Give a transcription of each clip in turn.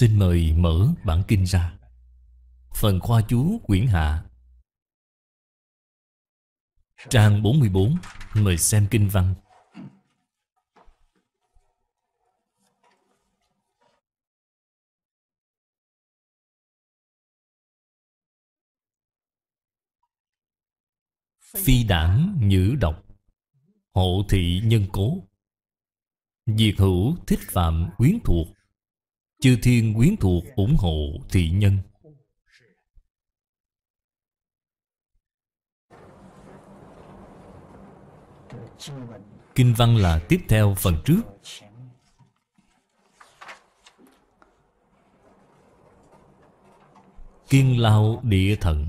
Xin mời mở bản kinh ra Phần khoa chú quyển hạ Trang 44 Mời xem kinh văn Phi đảng nhữ độc Hộ thị nhân cố Diệt hữu thích phạm quyến thuộc Chư thiên quyến thuộc ủng hộ thị nhân Kinh văn là tiếp theo phần trước Kiên lao địa thận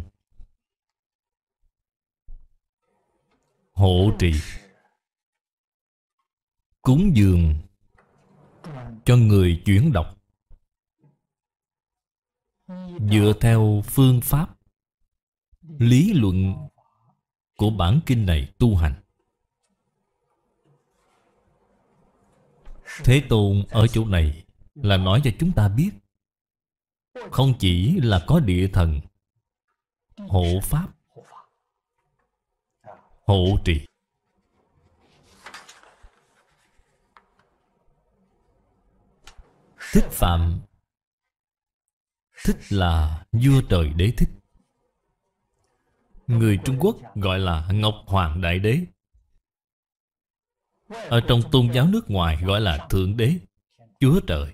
Hộ trì Cúng dường Cho người chuyển đọc dựa theo phương pháp lý luận của bản kinh này tu hành thế tôn ở chỗ này là nói cho chúng ta biết không chỉ là có địa thần hộ pháp hộ trì thích phạm Thích là vua trời đế thích Người Trung Quốc gọi là Ngọc Hoàng Đại Đế Ở trong tôn giáo nước ngoài gọi là Thượng Đế Chúa Trời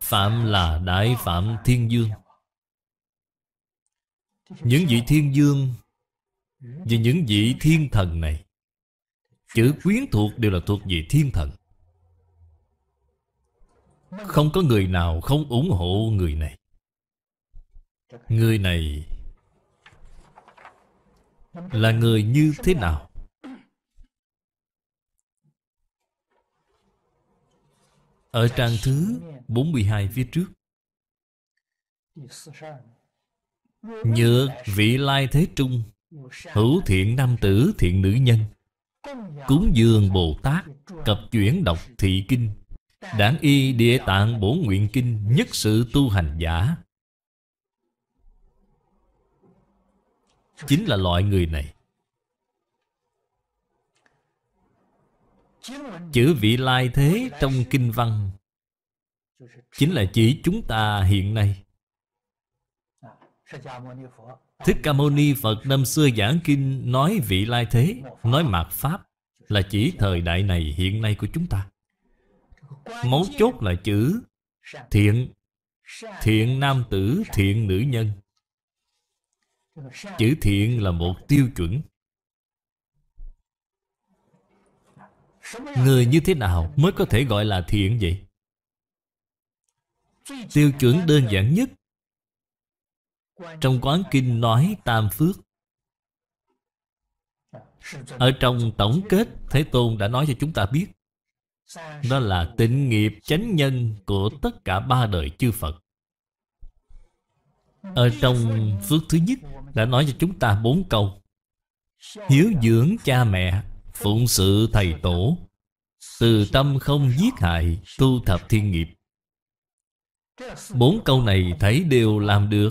Phạm là Đại Phạm Thiên Dương Những vị Thiên Dương Và những vị Thiên Thần này Chữ quyến thuộc đều là thuộc vị Thiên Thần không có người nào không ủng hộ người này Người này Là người như thế nào Ở trang thứ 42 phía trước Nhược vị lai thế trung Hữu thiện nam tử thiện nữ nhân Cúng dường Bồ Tát Cập chuyển đọc thị kinh đảng y địa tạng bổ nguyện kinh Nhất sự tu hành giả Chính là loại người này Chữ vị lai thế trong kinh văn Chính là chỉ chúng ta hiện nay Thích Ca Mâu Ni Phật năm xưa giảng kinh nói vị lai thế Nói mạt Pháp Là chỉ thời đại này hiện nay của chúng ta Mấu chốt là chữ thiện Thiện nam tử, thiện nữ nhân Chữ thiện là một tiêu chuẩn Người như thế nào mới có thể gọi là thiện vậy? Tiêu chuẩn đơn giản nhất Trong Quán Kinh nói Tam Phước Ở trong tổng kết Thế Tôn đã nói cho chúng ta biết đó là tịnh nghiệp chánh nhân của tất cả ba đời chư Phật Ở trong phước thứ nhất đã nói cho chúng ta bốn câu Hiếu dưỡng cha mẹ, phụng sự thầy tổ Từ tâm không giết hại, tu thập thiên nghiệp Bốn câu này thấy đều làm được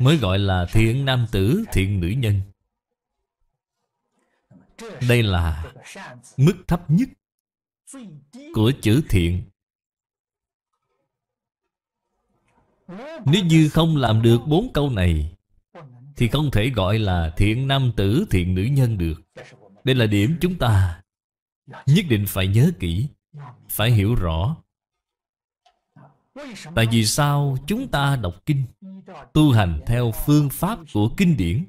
Mới gọi là thiện nam tử, thiện nữ nhân đây là mức thấp nhất của chữ thiện Nếu như không làm được bốn câu này Thì không thể gọi là thiện nam tử, thiện nữ nhân được Đây là điểm chúng ta Nhất định phải nhớ kỹ Phải hiểu rõ Tại vì sao chúng ta đọc kinh Tu hành theo phương pháp của kinh điển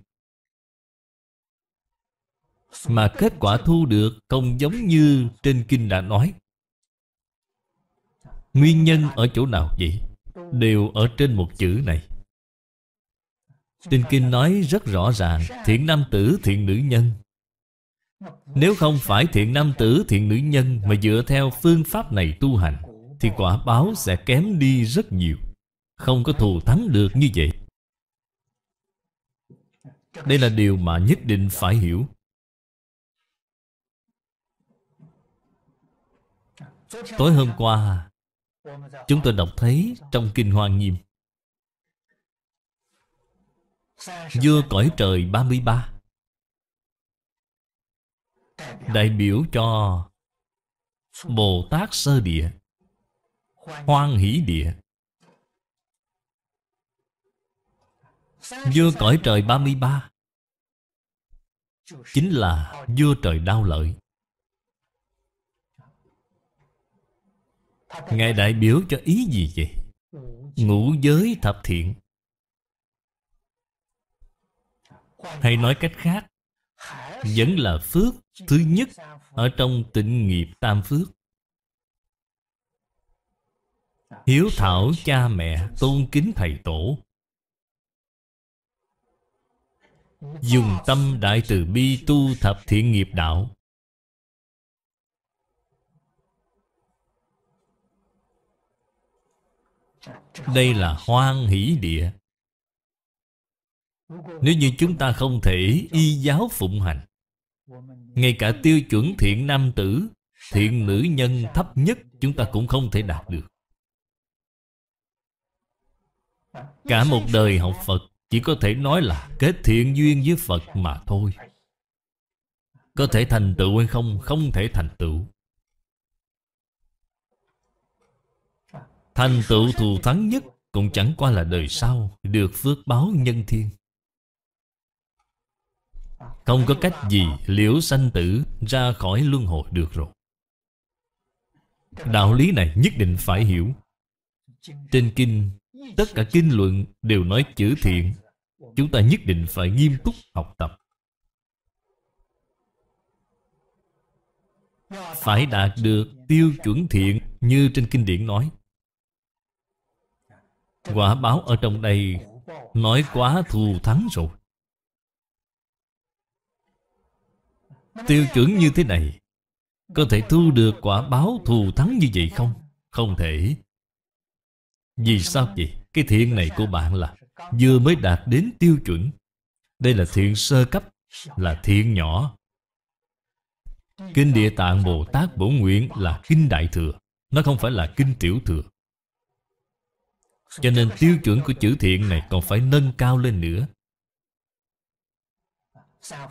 mà kết quả thu được không giống như trên kinh đã nói Nguyên nhân ở chỗ nào vậy? Đều ở trên một chữ này Trên kinh nói rất rõ ràng Thiện nam tử, thiện nữ nhân Nếu không phải thiện nam tử, thiện nữ nhân Mà dựa theo phương pháp này tu hành Thì quả báo sẽ kém đi rất nhiều Không có thù thắng được như vậy Đây là điều mà nhất định phải hiểu Tối hôm qua Chúng tôi đọc thấy trong Kinh Hoàng Nghiêm Vua cõi trời 33 Đại biểu cho Bồ Tát Sơ Địa Hoan Hỷ Địa Vua cõi trời 33 Chính là vua trời đau lợi Ngài đại biểu cho ý gì vậy? Ngũ giới thập thiện Hay nói cách khác Vẫn là phước thứ nhất Ở trong tịnh nghiệp tam phước Hiếu thảo cha mẹ Tôn kính thầy tổ Dùng tâm đại từ bi tu thập thiện nghiệp đạo Đây là hoan hỷ địa Nếu như chúng ta không thể y giáo phụng hành Ngay cả tiêu chuẩn thiện nam tử Thiện nữ nhân thấp nhất Chúng ta cũng không thể đạt được Cả một đời học Phật Chỉ có thể nói là kết thiện duyên với Phật mà thôi Có thể thành tựu hay không Không thể thành tựu Thành tựu thù thắng nhất Cũng chẳng qua là đời sau Được phước báo nhân thiên Không có cách gì liễu sanh tử Ra khỏi luân hồi được rồi Đạo lý này nhất định phải hiểu Trên kinh Tất cả kinh luận đều nói chữ thiện Chúng ta nhất định phải nghiêm túc học tập Phải đạt được tiêu chuẩn thiện Như trên kinh điển nói Quả báo ở trong đây Nói quá thù thắng rồi Tiêu chuẩn như thế này Có thể thu được quả báo thù thắng như vậy không? Không thể Vì sao vậy? Cái thiện này của bạn là Vừa mới đạt đến tiêu chuẩn Đây là thiện sơ cấp Là thiện nhỏ Kinh Địa Tạng Bồ Tát Bổ Nguyện là Kinh Đại Thừa Nó không phải là Kinh Tiểu Thừa cho nên tiêu chuẩn của chữ thiện này còn phải nâng cao lên nữa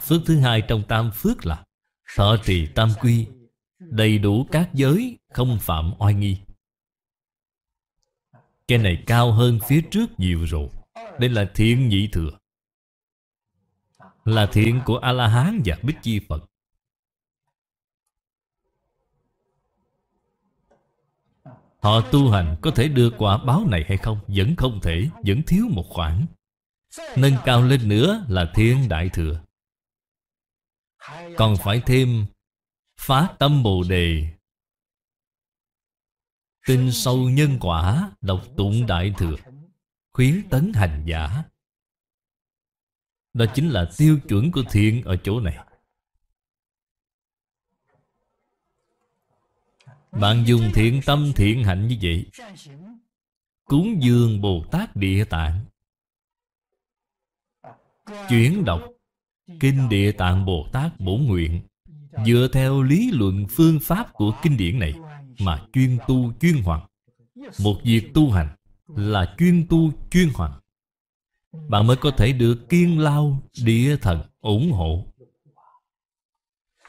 Phước thứ hai trong tam phước là Thọ trì tam quy Đầy đủ các giới Không phạm oai nghi Cái này cao hơn phía trước nhiều rồi Đây là thiện nhị thừa Là thiện của A-la-hán và Bích Chi Phật Họ tu hành có thể đưa quả báo này hay không? Vẫn không thể, vẫn thiếu một khoản Nâng cao lên nữa là thiên đại thừa Còn phải thêm phá tâm bồ đề tinh sâu nhân quả độc tụng đại thừa Khuyến tấn hành giả Đó chính là tiêu chuẩn của thiên ở chỗ này Bạn dùng thiện tâm thiện hạnh như vậy Cúng dường Bồ Tát Địa Tạng Chuyển đọc Kinh Địa Tạng Bồ Tát Bổ Nguyện Dựa theo lý luận phương pháp của kinh điển này Mà chuyên tu chuyên hoàn Một việc tu hành Là chuyên tu chuyên hoàn Bạn mới có thể được kiên lao Địa thần ủng hộ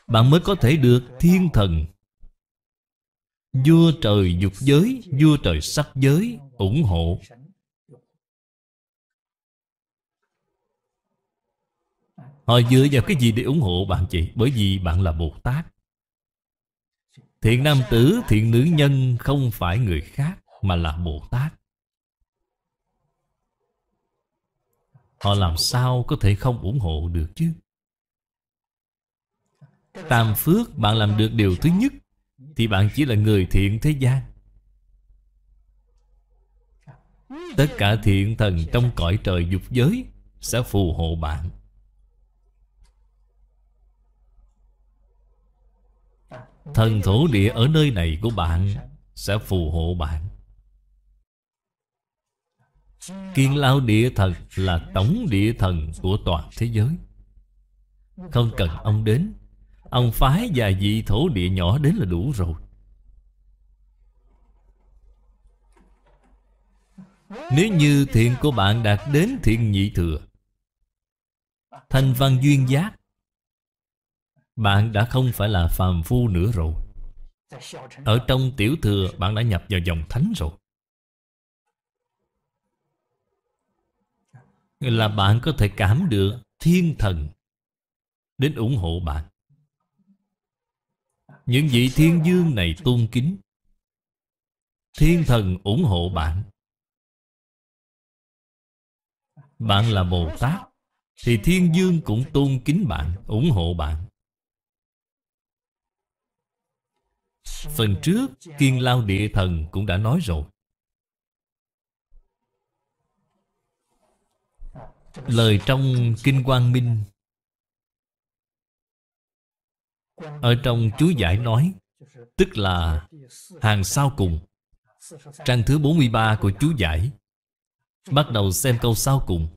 Bạn mới có thể được thiên thần vua trời dục giới vua trời sắc giới ủng hộ họ dựa vào cái gì để ủng hộ bạn chị bởi vì bạn là bồ tát thiện nam tử thiện nữ nhân không phải người khác mà là bồ tát họ làm sao có thể không ủng hộ được chứ tam phước bạn làm được điều thứ nhất thì bạn chỉ là người thiện thế gian Tất cả thiện thần trong cõi trời dục giới Sẽ phù hộ bạn Thần thổ địa ở nơi này của bạn Sẽ phù hộ bạn Kiên lao địa thần là tổng địa thần của toàn thế giới Không cần ông đến Ông phái và vị thổ địa nhỏ đến là đủ rồi Nếu như thiện của bạn đạt đến thiện nhị thừa Thành văn duyên giác Bạn đã không phải là phàm phu nữa rồi Ở trong tiểu thừa bạn đã nhập vào dòng thánh rồi Là bạn có thể cảm được thiên thần Đến ủng hộ bạn những vị thiên dương này tôn kính Thiên thần ủng hộ bạn Bạn là Bồ Tát Thì thiên dương cũng tôn kính bạn Ủng hộ bạn Phần trước Kiên Lao Địa Thần cũng đã nói rồi Lời trong Kinh Quang Minh ở trong chú giải nói Tức là hàng sau cùng Trang thứ 43 của chú giải Bắt đầu xem câu sau cùng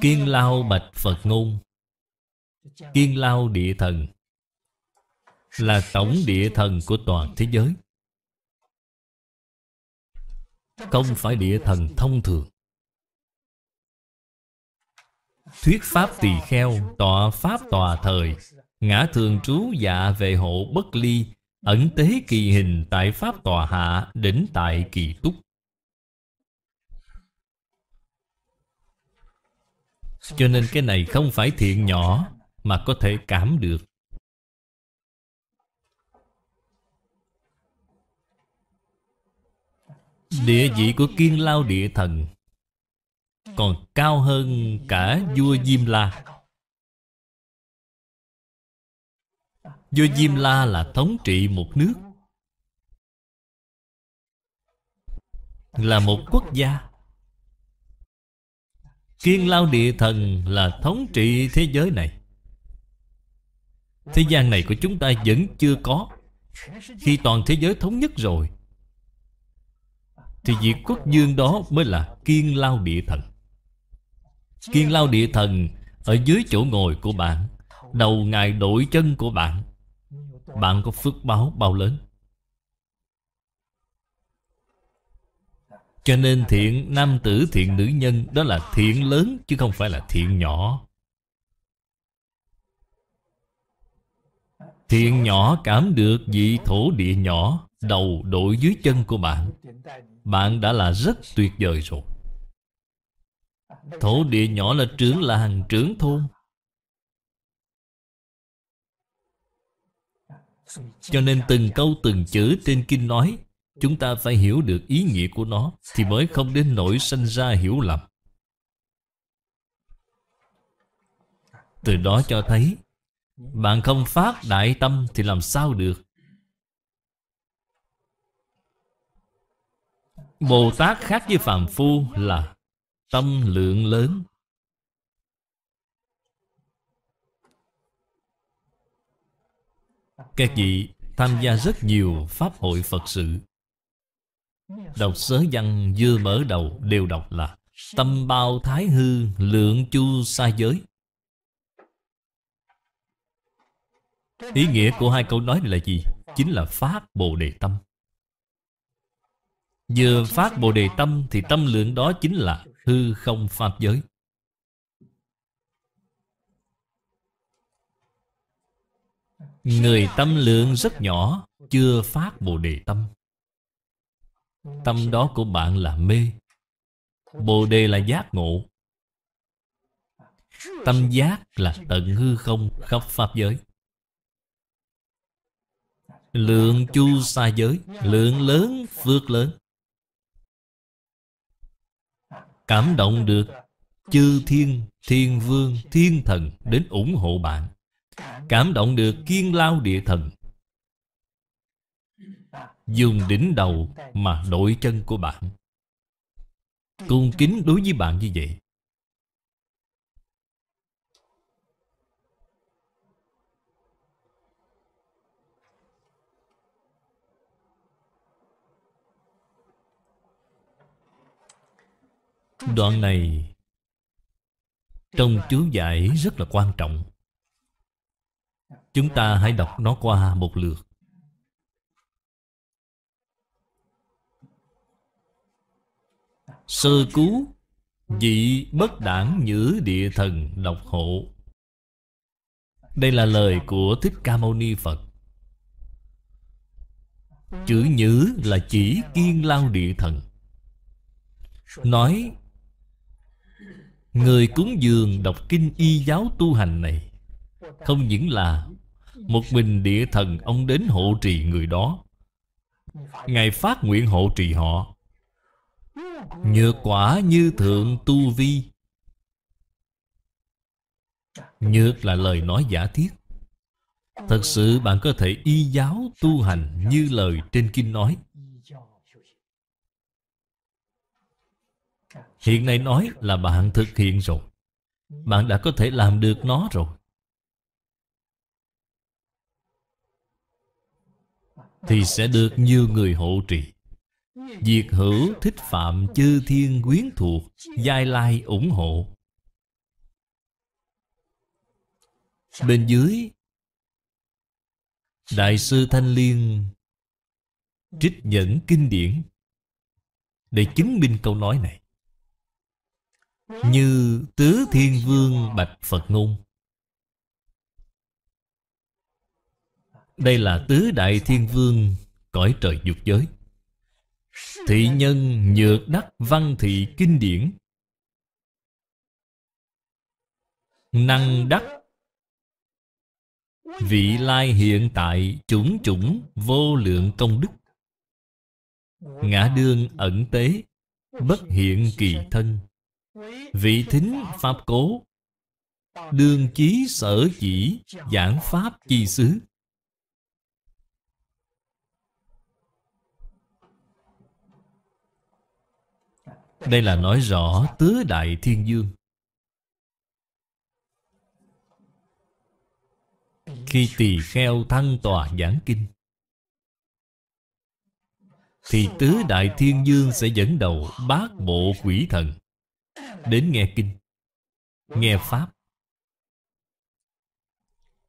Kiên lao bạch Phật ngôn Kiên lao địa thần Là tổng địa thần của toàn thế giới Không phải địa thần thông thường Thuyết Pháp tỳ kheo Tọa Pháp tòa thời Ngã thường trú dạ về hộ bất ly Ẩn tế kỳ hình tại Pháp tòa hạ Đỉnh tại kỳ túc Cho nên cái này không phải thiện nhỏ Mà có thể cảm được Địa vị của kiên lao địa thần còn cao hơn cả vua Diêm La Vua Diêm La là thống trị một nước Là một quốc gia Kiên Lao Địa Thần là thống trị thế giới này Thế gian này của chúng ta vẫn chưa có Khi toàn thế giới thống nhất rồi Thì việc quốc dương đó mới là Kiên Lao Địa Thần Kiên lao địa thần Ở dưới chỗ ngồi của bạn Đầu ngài đổi chân của bạn Bạn có phước báo bao lớn Cho nên thiện nam tử thiện nữ nhân Đó là thiện lớn chứ không phải là thiện nhỏ Thiện nhỏ cảm được vị thổ địa nhỏ Đầu đổi dưới chân của bạn Bạn đã là rất tuyệt vời rồi Thổ địa nhỏ là trưởng làng trưởng thôn Cho nên từng câu từng chữ trên kinh nói Chúng ta phải hiểu được ý nghĩa của nó Thì mới không đến nỗi sanh ra hiểu lầm Từ đó cho thấy Bạn không phát đại tâm thì làm sao được Bồ Tát khác với Phạm Phu là tâm lượng lớn các vị tham gia rất nhiều pháp hội phật sự đọc sớ văn vừa mở đầu đều đọc là tâm bao thái hư lượng chu sa giới ý nghĩa của hai câu nói này là gì chính là phát bồ đề tâm Vừa phát Bồ Đề Tâm Thì tâm lượng đó chính là hư không pháp giới. Người tâm lượng rất nhỏ, chưa phát Bồ Đề Tâm. Tâm đó của bạn là mê. Bồ Đề là giác ngộ. Tâm giác là tận hư không khắp Pháp giới. Lượng chu xa giới, lượng lớn phước lớn cảm động được chư thiên, thiên vương, thiên thần đến ủng hộ bạn. Cảm động được kiên lao địa thần. Dùng đỉnh đầu mà đội chân của bạn. Cung kính đối với bạn như vậy. Đoạn này Trong chú giải rất là quan trọng Chúng ta hãy đọc nó qua một lượt Sơ cứu Dị bất đảng nhữ địa thần độc hộ Đây là lời của Thích Ca Mâu Ni Phật Chữ nhữ là chỉ kiên lao địa thần Nói Người cúng dường đọc kinh y giáo tu hành này Không những là Một mình địa thần ông đến hộ trì người đó Ngài phát nguyện hộ trì họ Nhược quả như thượng tu vi Nhược là lời nói giả thiết Thật sự bạn có thể y giáo tu hành như lời trên kinh nói Hiện nay nói là bạn thực hiện rồi Bạn đã có thể làm được nó rồi Thì sẽ được như người hộ trì Diệt hữu thích phạm chư thiên quyến thuộc Giai lai ủng hộ Bên dưới Đại sư Thanh Liên Trích dẫn kinh điển Để chứng minh câu nói này như Tứ Thiên Vương Bạch Phật Ngôn Đây là Tứ Đại Thiên Vương Cõi trời dục giới Thị nhân nhược đắc văn thị kinh điển Năng đắc Vị lai hiện tại chủng chủng vô lượng công đức Ngã đương ẩn tế Bất hiện kỳ thân Vị thính Pháp cố Đương chí sở chỉ Giảng Pháp chi xứ Đây là nói rõ tứ đại thiên dương Khi tỳ kheo thăng tòa giảng kinh Thì tứ đại thiên dương sẽ dẫn đầu bát bộ quỷ thần Đến nghe kinh Nghe Pháp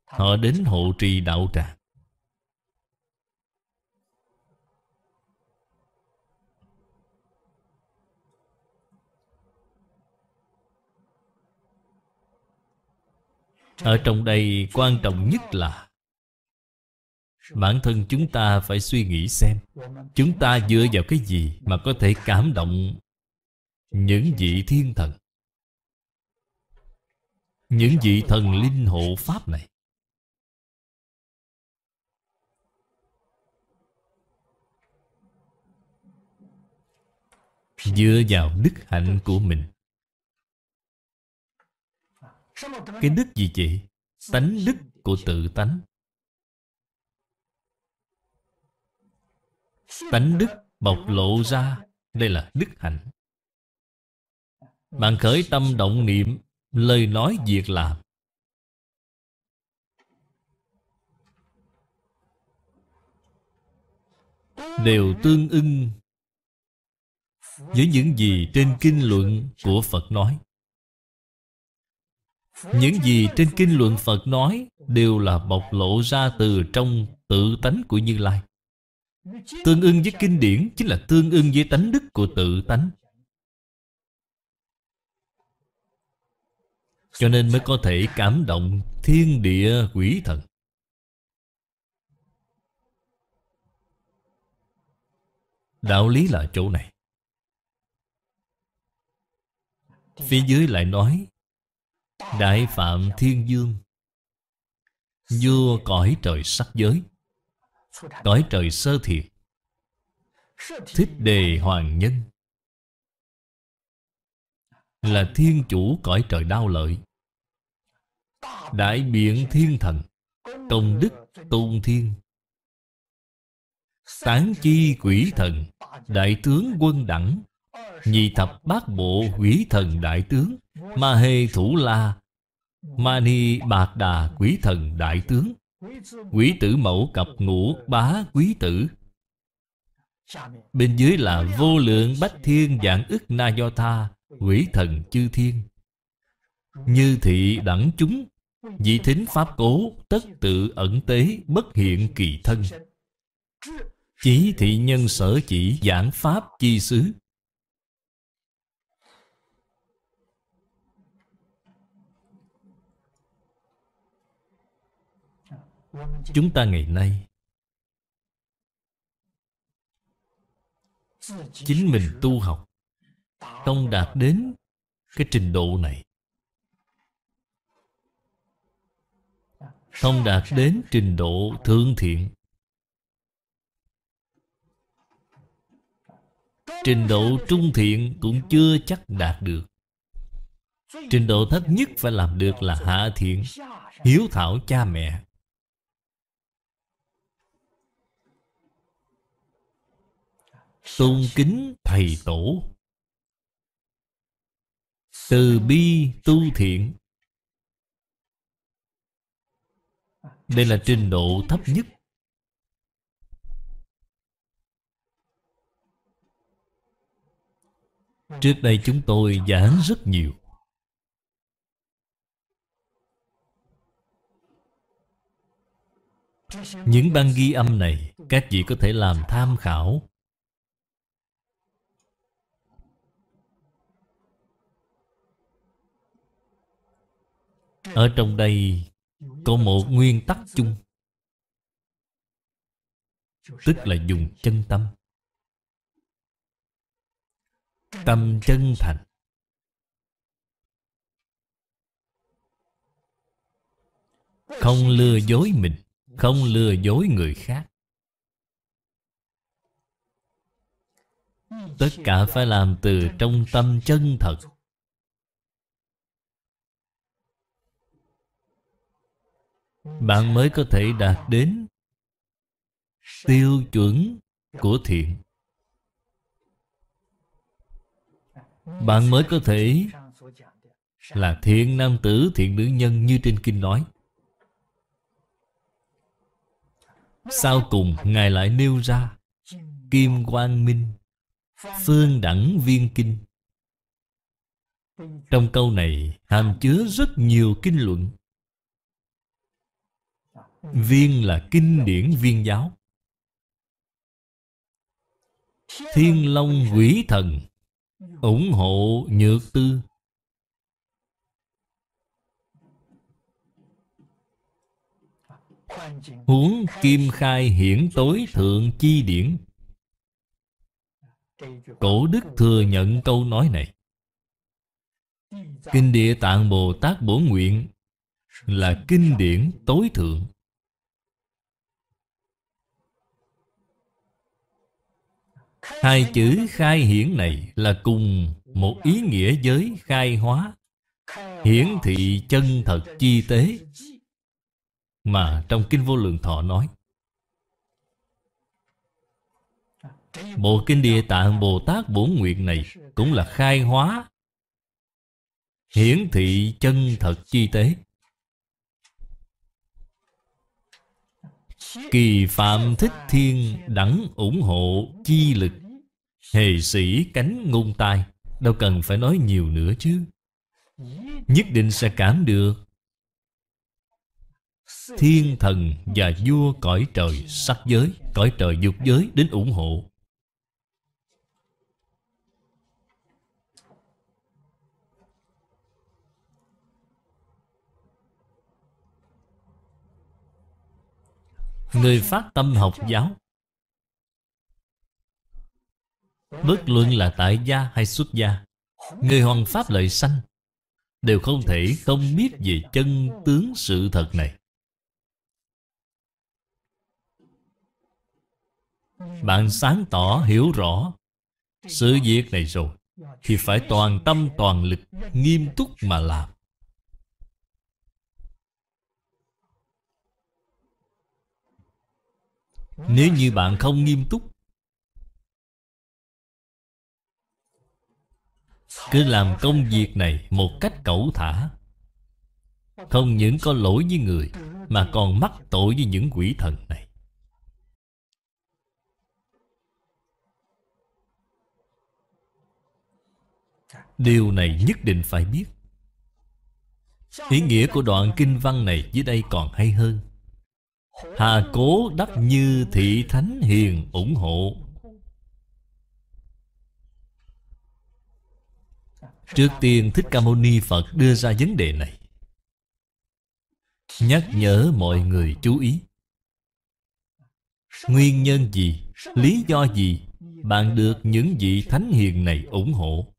Họ đến hộ trì đạo tràng Ở trong đây quan trọng nhất là Bản thân chúng ta phải suy nghĩ xem Chúng ta dựa vào cái gì mà có thể cảm động những vị thiên thần những vị thần linh hộ pháp này dựa vào đức hạnh của mình cái đức gì chị tánh đức của tự tánh tánh đức bộc lộ ra đây là đức hạnh bạn khởi tâm động niệm Lời nói việc làm Đều tương ưng Với những gì trên kinh luận của Phật nói Những gì trên kinh luận Phật nói Đều là bộc lộ ra từ trong tự tánh của Như Lai Tương ưng với kinh điển Chính là tương ưng với tánh đức của tự tánh Cho nên mới có thể cảm động thiên địa quỷ thần Đạo lý là chỗ này Phía dưới lại nói Đại Phạm Thiên Dương Vua cõi trời sắc giới Cõi trời sơ thiệt Thích đề hoàng nhân Là thiên chủ cõi trời đau lợi Đại biện thiên thần Công đức tôn thiên Tán chi quỷ thần Đại tướng quân đẳng Nhị thập bát bộ quỷ thần đại tướng Ma hê thủ la ma ni bạc đà quỷ thần đại tướng Quỷ tử mẫu cặp ngũ bá quý tử Bên dưới là vô lượng bách thiên dạng ức na do tha Quỷ thần chư thiên Như thị đẳng chúng vì thính Pháp cố Tất tự ẩn tế bất hiện kỳ thân Chí thị nhân sở chỉ giảng Pháp chi xứ Chúng ta ngày nay Chính mình tu học Không đạt đến cái trình độ này không đạt đến trình độ thượng thiện trình độ trung thiện cũng chưa chắc đạt được trình độ thấp nhất phải làm được là hạ thiện hiếu thảo cha mẹ tôn kính thầy tổ từ bi tu thiện Đây là trình độ thấp nhất Trước đây chúng tôi giảng rất nhiều Những băng ghi âm này Các vị có thể làm tham khảo Ở trong đây có một nguyên tắc chung tức là dùng chân tâm tâm chân thành không lừa dối mình không lừa dối người khác tất cả phải làm từ trong tâm chân thật bạn mới có thể đạt đến tiêu chuẩn của thiện bạn mới có thể là thiện nam tử thiện nữ nhân như trên kinh nói sau cùng ngài lại nêu ra kim quang minh phương đẳng viên kinh trong câu này hàm chứa rất nhiều kinh luận Viên là kinh điển viên giáo Thiên Long quỷ thần ủng hộ nhược tư huống kim khai hiển tối thượng chi điển cổ đức thừa nhận câu nói này kinh địa tạng bồ tát bổ nguyện là kinh điển tối thượng Hai chữ khai hiển này là cùng một ý nghĩa với khai hóa Hiển thị chân thật chi tế Mà trong Kinh Vô Lượng Thọ nói Bộ Kinh Địa Tạng Bồ Tát Bốn Nguyện này Cũng là khai hóa Hiển thị chân thật chi tế Kỳ Phạm Thích Thiên đẳng ủng hộ chi lực Hề sĩ cánh ngung tai Đâu cần phải nói nhiều nữa chứ Nhất định sẽ cảm được Thiên thần và vua cõi trời sắc giới Cõi trời dục giới đến ủng hộ Người phát tâm học giáo Bất luận là tại gia hay xuất gia Người hoàn pháp lợi sanh Đều không thể không biết về chân tướng sự thật này Bạn sáng tỏ hiểu rõ Sự việc này rồi Thì phải toàn tâm toàn lực Nghiêm túc mà làm Nếu như bạn không nghiêm túc Cứ làm công việc này một cách cẩu thả Không những có lỗi với người Mà còn mắc tội với những quỷ thần này Điều này nhất định phải biết Ý nghĩa của đoạn kinh văn này dưới đây còn hay hơn Hà cố đắc như thị thánh hiền ủng hộ Trước tiên Thích Ca Mâu Ni Phật đưa ra vấn đề này Nhắc nhở mọi người chú ý Nguyên nhân gì, lý do gì Bạn được những vị thánh hiền này ủng hộ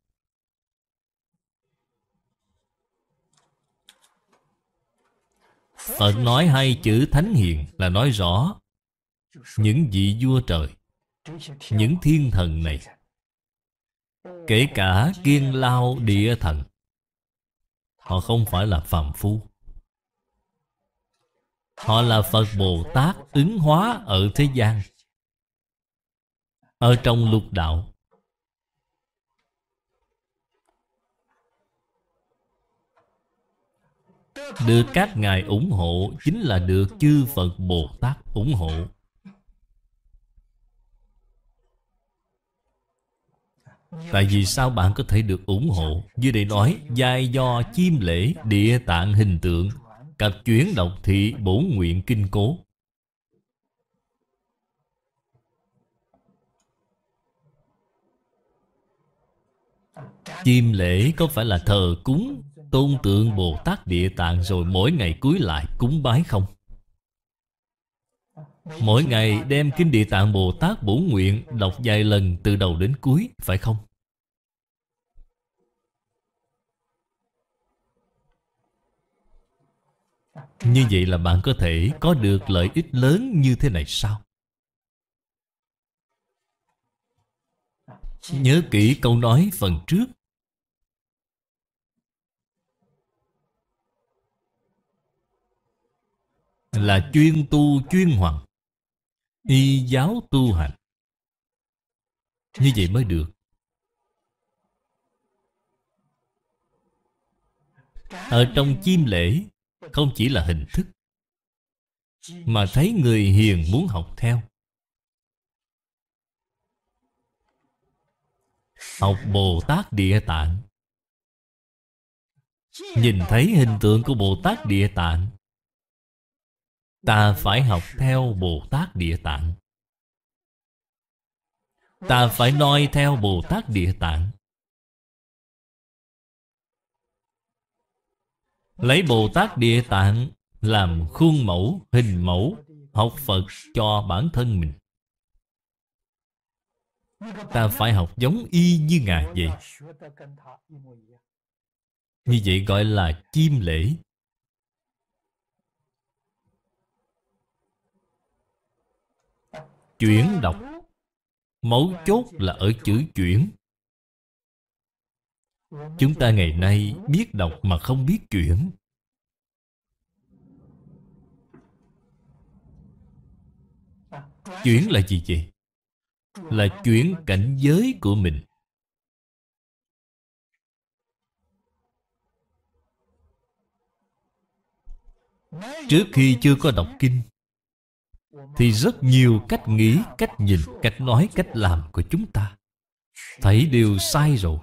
Phật nói hai chữ Thánh Hiền là nói rõ Những vị vua trời Những thiên thần này Kể cả kiên lao địa thần Họ không phải là phàm phu Họ là Phật Bồ Tát ứng hóa ở thế gian Ở trong lục đạo Được các ngài ủng hộ Chính là được chư Phật Bồ Tát ủng hộ Tại vì sao bạn có thể được ủng hộ Như đây nói Giai do chim lễ địa tạng hình tượng Cặp chuyển độc thị bổ nguyện kinh cố Chim lễ có phải là thờ cúng Tôn tượng Bồ Tát Địa Tạng Rồi mỗi ngày cúi lại cúng bái không Mỗi ngày đem Kinh Địa Tạng Bồ Tát Bổ Nguyện Đọc vài lần từ đầu đến cuối Phải không Như vậy là bạn có thể có được lợi ích lớn như thế này sao? Nhớ kỹ câu nói phần trước là chuyên tu chuyên hoằng y giáo tu hành như vậy mới được ở trong chim lễ không chỉ là hình thức mà thấy người hiền muốn học theo học bồ tát địa tạng nhìn thấy hình tượng của bồ tát địa tạng Ta phải học theo Bồ Tát Địa Tạng Ta phải noi theo Bồ Tát Địa Tạng Lấy Bồ Tát Địa Tạng làm khuôn mẫu, hình mẫu học Phật cho bản thân mình. Ta phải học giống y như Ngài vậy. Như vậy gọi là chim lễ. Chuyển đọc Mấu chốt là ở chữ chuyển Chúng ta ngày nay biết đọc mà không biết chuyển Chuyển là gì vậy? Là chuyển cảnh giới của mình Trước khi chưa có đọc kinh thì rất nhiều cách nghĩ cách nhìn cách nói cách làm của chúng ta thấy đều sai rồi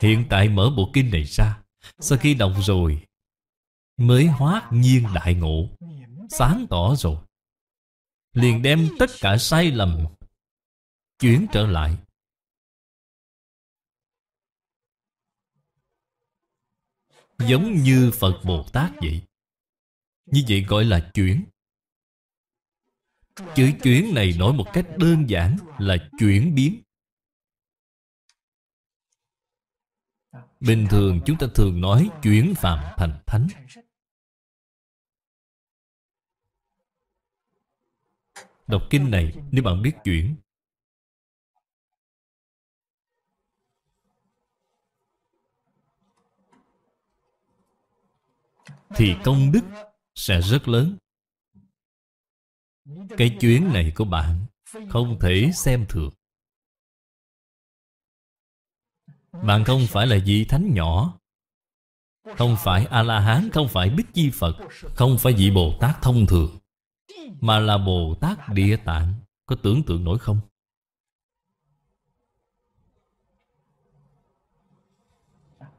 hiện tại mở bộ kinh này ra sau khi đọc rồi mới hóa nhiên đại ngộ sáng tỏ rồi liền đem tất cả sai lầm chuyển trở lại giống như phật bồ tát vậy như vậy gọi là chuyển Chữ chuyển này nói một cách đơn giản là chuyển biến Bình thường chúng ta thường nói chuyển phạm thành thánh Đọc kinh này nếu bạn biết chuyển Thì công đức sẽ rất lớn cái chuyến này của bạn không thể xem thường bạn không phải là vị thánh nhỏ không phải A-la-hán, không phải Bích Chi Phật Không phải vị Bồ Tát thông thường Mà là Bồ Tát Địa Tạng Có tưởng tượng nổi không?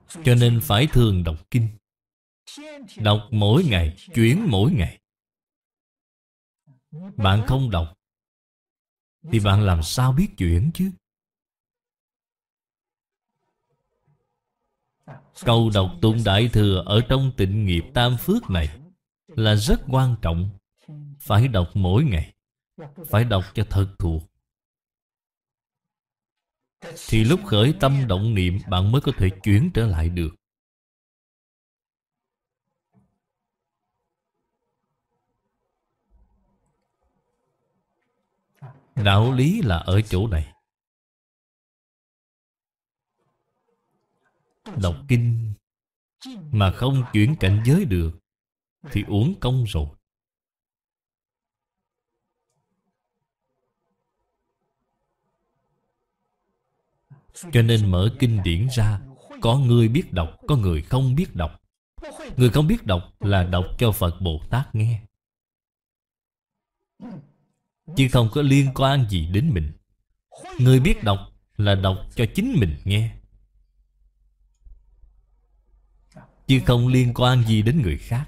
Cho nên phải thường đọc kinh Đọc mỗi ngày, chuyển mỗi ngày Bạn không đọc Thì bạn làm sao biết chuyển chứ Câu đọc tụng Đại Thừa ở trong tịnh nghiệp tam phước này Là rất quan trọng Phải đọc mỗi ngày Phải đọc cho thật thuộc Thì lúc khởi tâm động niệm bạn mới có thể chuyển trở lại được Đạo lý là ở chỗ này Đọc kinh Mà không chuyển cảnh giới được Thì uống công rồi Cho nên mở kinh điển ra Có người biết đọc, có người không biết đọc Người không biết đọc là đọc cho Phật Bồ Tát nghe Chứ không có liên quan gì đến mình Người biết đọc là đọc cho chính mình nghe Chứ không liên quan gì đến người khác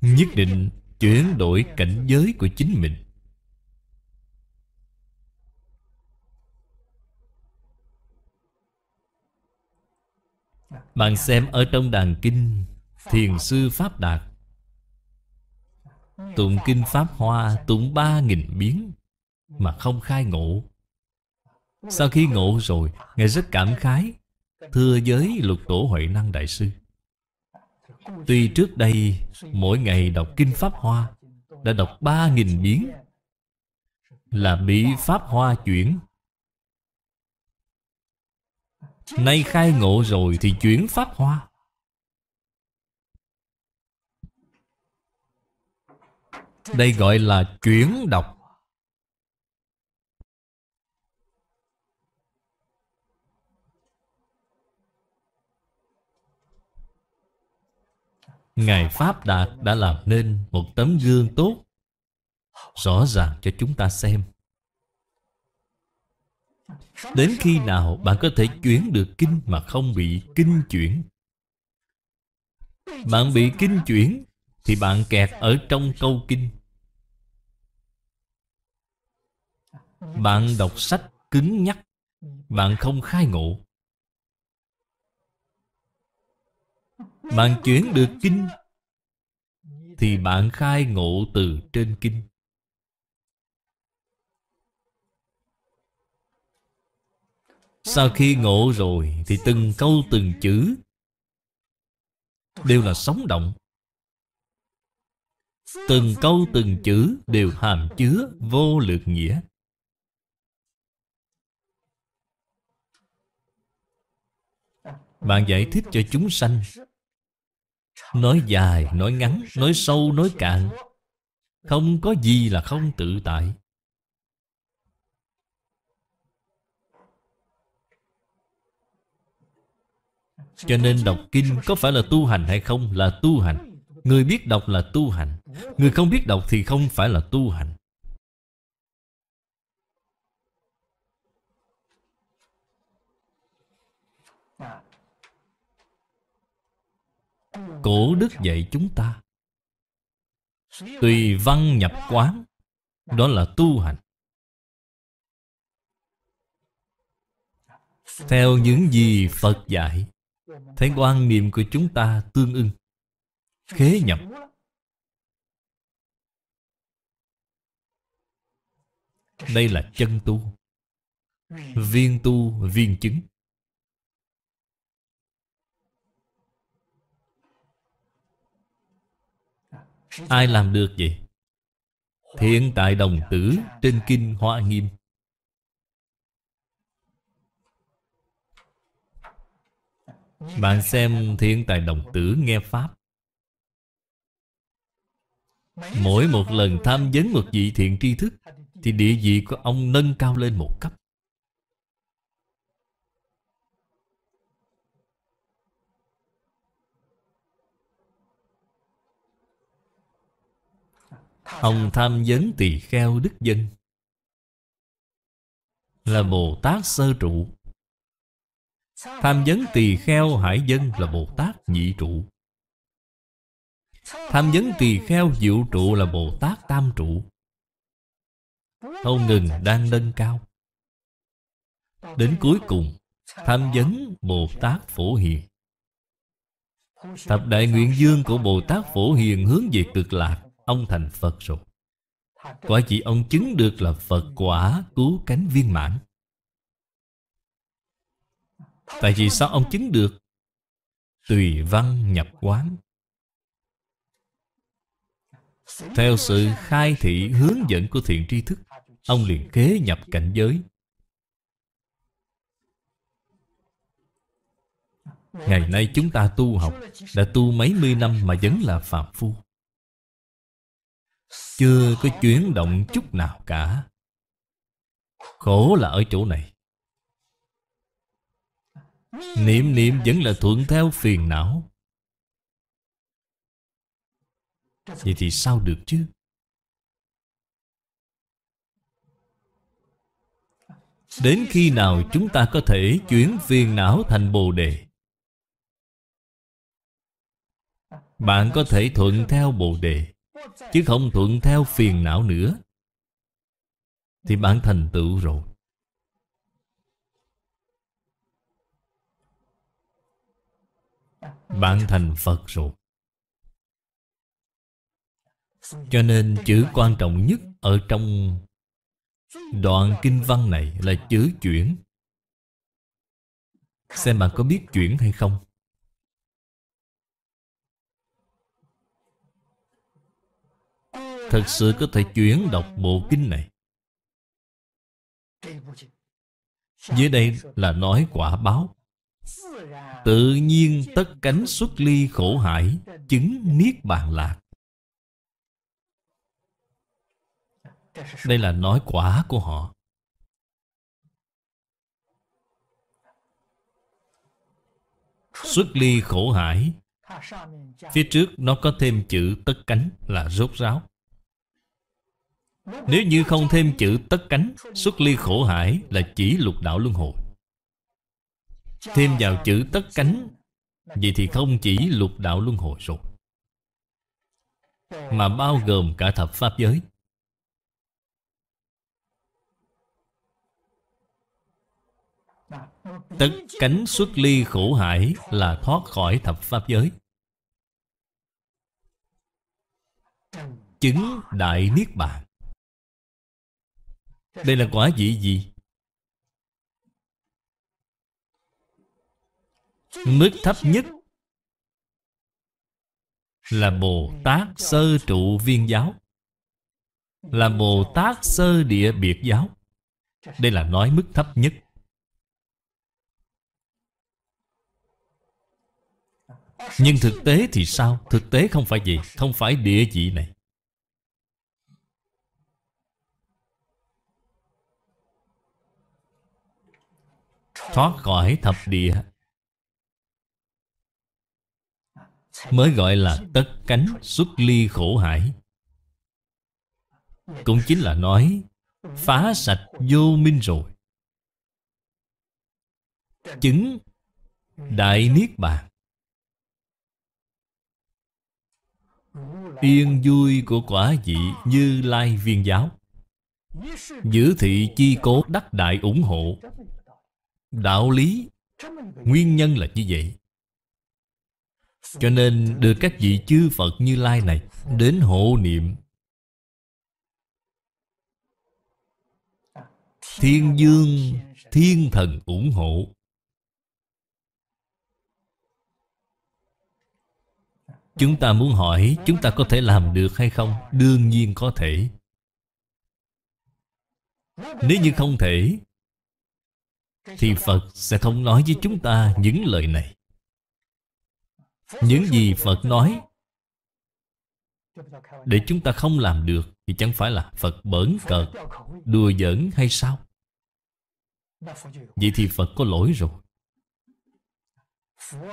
Nhất định chuyển đổi cảnh giới của chính mình Bạn xem ở trong đàn kinh Thiền sư Pháp Đạt Tụng kinh Pháp Hoa Tụng ba nghìn biến Mà ừ. không khai ngộ Sau khi ngộ rồi Ngài rất cảm khái Thưa giới lục tổ Huệ Năng Đại Sư Tuy trước đây Mỗi ngày đọc kinh Pháp Hoa Đã đọc ba nghìn biến Là bị Pháp Hoa chuyển Nay khai ngộ rồi thì chuyển Pháp Hoa Đây gọi là chuyển đọc Ngài Pháp Đạt đã làm nên một tấm gương tốt Rõ ràng cho chúng ta xem Đến khi nào bạn có thể chuyển được kinh mà không bị kinh chuyển Bạn bị kinh chuyển thì bạn kẹt ở trong câu kinh Bạn đọc sách cứng nhắc Bạn không khai ngộ Bạn chuyển được kinh Thì bạn khai ngộ từ trên kinh Sau khi ngộ rồi Thì từng câu từng chữ Đều là sống động Từng câu từng chữ đều hàm chứa vô lượng nghĩa Bạn giải thích cho chúng sanh Nói dài, nói ngắn, nói sâu, nói cạn Không có gì là không tự tại Cho nên đọc kinh có phải là tu hành hay không là tu hành Người biết đọc là tu hành Người không biết đọc thì không phải là tu hành Cổ đức dạy chúng ta Tùy văn nhập quán Đó là tu hành Theo những gì Phật dạy Thấy quan niệm của chúng ta tương ưng Khế nhập Đây là chân tu Viên tu viên chứng Ai làm được vậy? Thiện tại đồng tử trên Kinh Hoa Nghiêm Bạn xem thiện tài đồng tử nghe Pháp Mỗi một lần tham vấn một vị thiện tri thức thì địa vị của ông nâng cao lên một cấp. Ông tham vấn tỳ kheo đức dân là Bồ Tát sơ trụ. Tham vấn tỳ kheo hải dân là Bồ Tát nhị trụ. Tham vấn tỳ kheo diệu trụ là Bồ Tát tam trụ không ngừng đang nâng cao đến cuối cùng tham vấn bồ tát phổ hiền thập đại nguyện dương của bồ tát phổ hiền hướng về cực lạc ông thành phật rồi quả chỉ ông chứng được là phật quả cứu cánh viên mãn tại vì sao ông chứng được tùy văn nhập quán theo sự khai thị hướng dẫn của thiện tri thức Ông liền kế nhập cảnh giới Ngày nay chúng ta tu học Đã tu mấy mươi năm mà vẫn là phạm phu Chưa có chuyển động chút nào cả Khổ là ở chỗ này Niệm niệm vẫn là thuận theo phiền não Vậy thì sao được chứ Đến khi nào chúng ta có thể chuyển phiền não thành Bồ Đề? Bạn có thể thuận theo Bồ Đề Chứ không thuận theo phiền não nữa Thì bạn thành tựu rồi Bạn thành Phật rồi Cho nên chữ quan trọng nhất ở trong Đoạn kinh văn này là chữ chuyển Xem bạn có biết chuyển hay không Thật sự có thể chuyển đọc bộ kinh này Dưới đây là nói quả báo Tự nhiên tất cánh xuất ly khổ hải Chứng niết bàn lạc Đây là nói quả của họ Xuất ly khổ hải Phía trước nó có thêm chữ tất cánh là rốt ráo Nếu như không thêm chữ tất cánh Xuất ly khổ hải là chỉ lục đạo luân hồi Thêm vào chữ tất cánh Vậy thì không chỉ lục đạo luân hồi rồi Mà bao gồm cả thập pháp giới Tất cánh xuất ly khổ hải là thoát khỏi thập pháp giới Chứng Đại Niết Bàn Đây là quả vị gì? Mức thấp nhất Là Bồ Tát Sơ Trụ Viên Giáo Là Bồ Tát Sơ Địa Biệt Giáo Đây là nói mức thấp nhất Nhưng thực tế thì sao? Thực tế không phải gì Không phải địa vị này Thoát khỏi thập địa Mới gọi là tất cánh xuất ly khổ hải Cũng chính là nói Phá sạch vô minh rồi Chứng Đại Niết Bàn Yên vui của quả vị như lai viên giáo Giữ thị chi cố đắc đại ủng hộ Đạo lý Nguyên nhân là như vậy Cho nên được các vị chư Phật như lai này Đến hộ niệm Thiên dương Thiên thần ủng hộ Chúng ta muốn hỏi chúng ta có thể làm được hay không? Đương nhiên có thể Nếu như không thể Thì Phật sẽ không nói với chúng ta những lời này Những gì Phật nói Để chúng ta không làm được Thì chẳng phải là Phật bỡn cợt Đùa giỡn hay sao Vậy thì Phật có lỗi rồi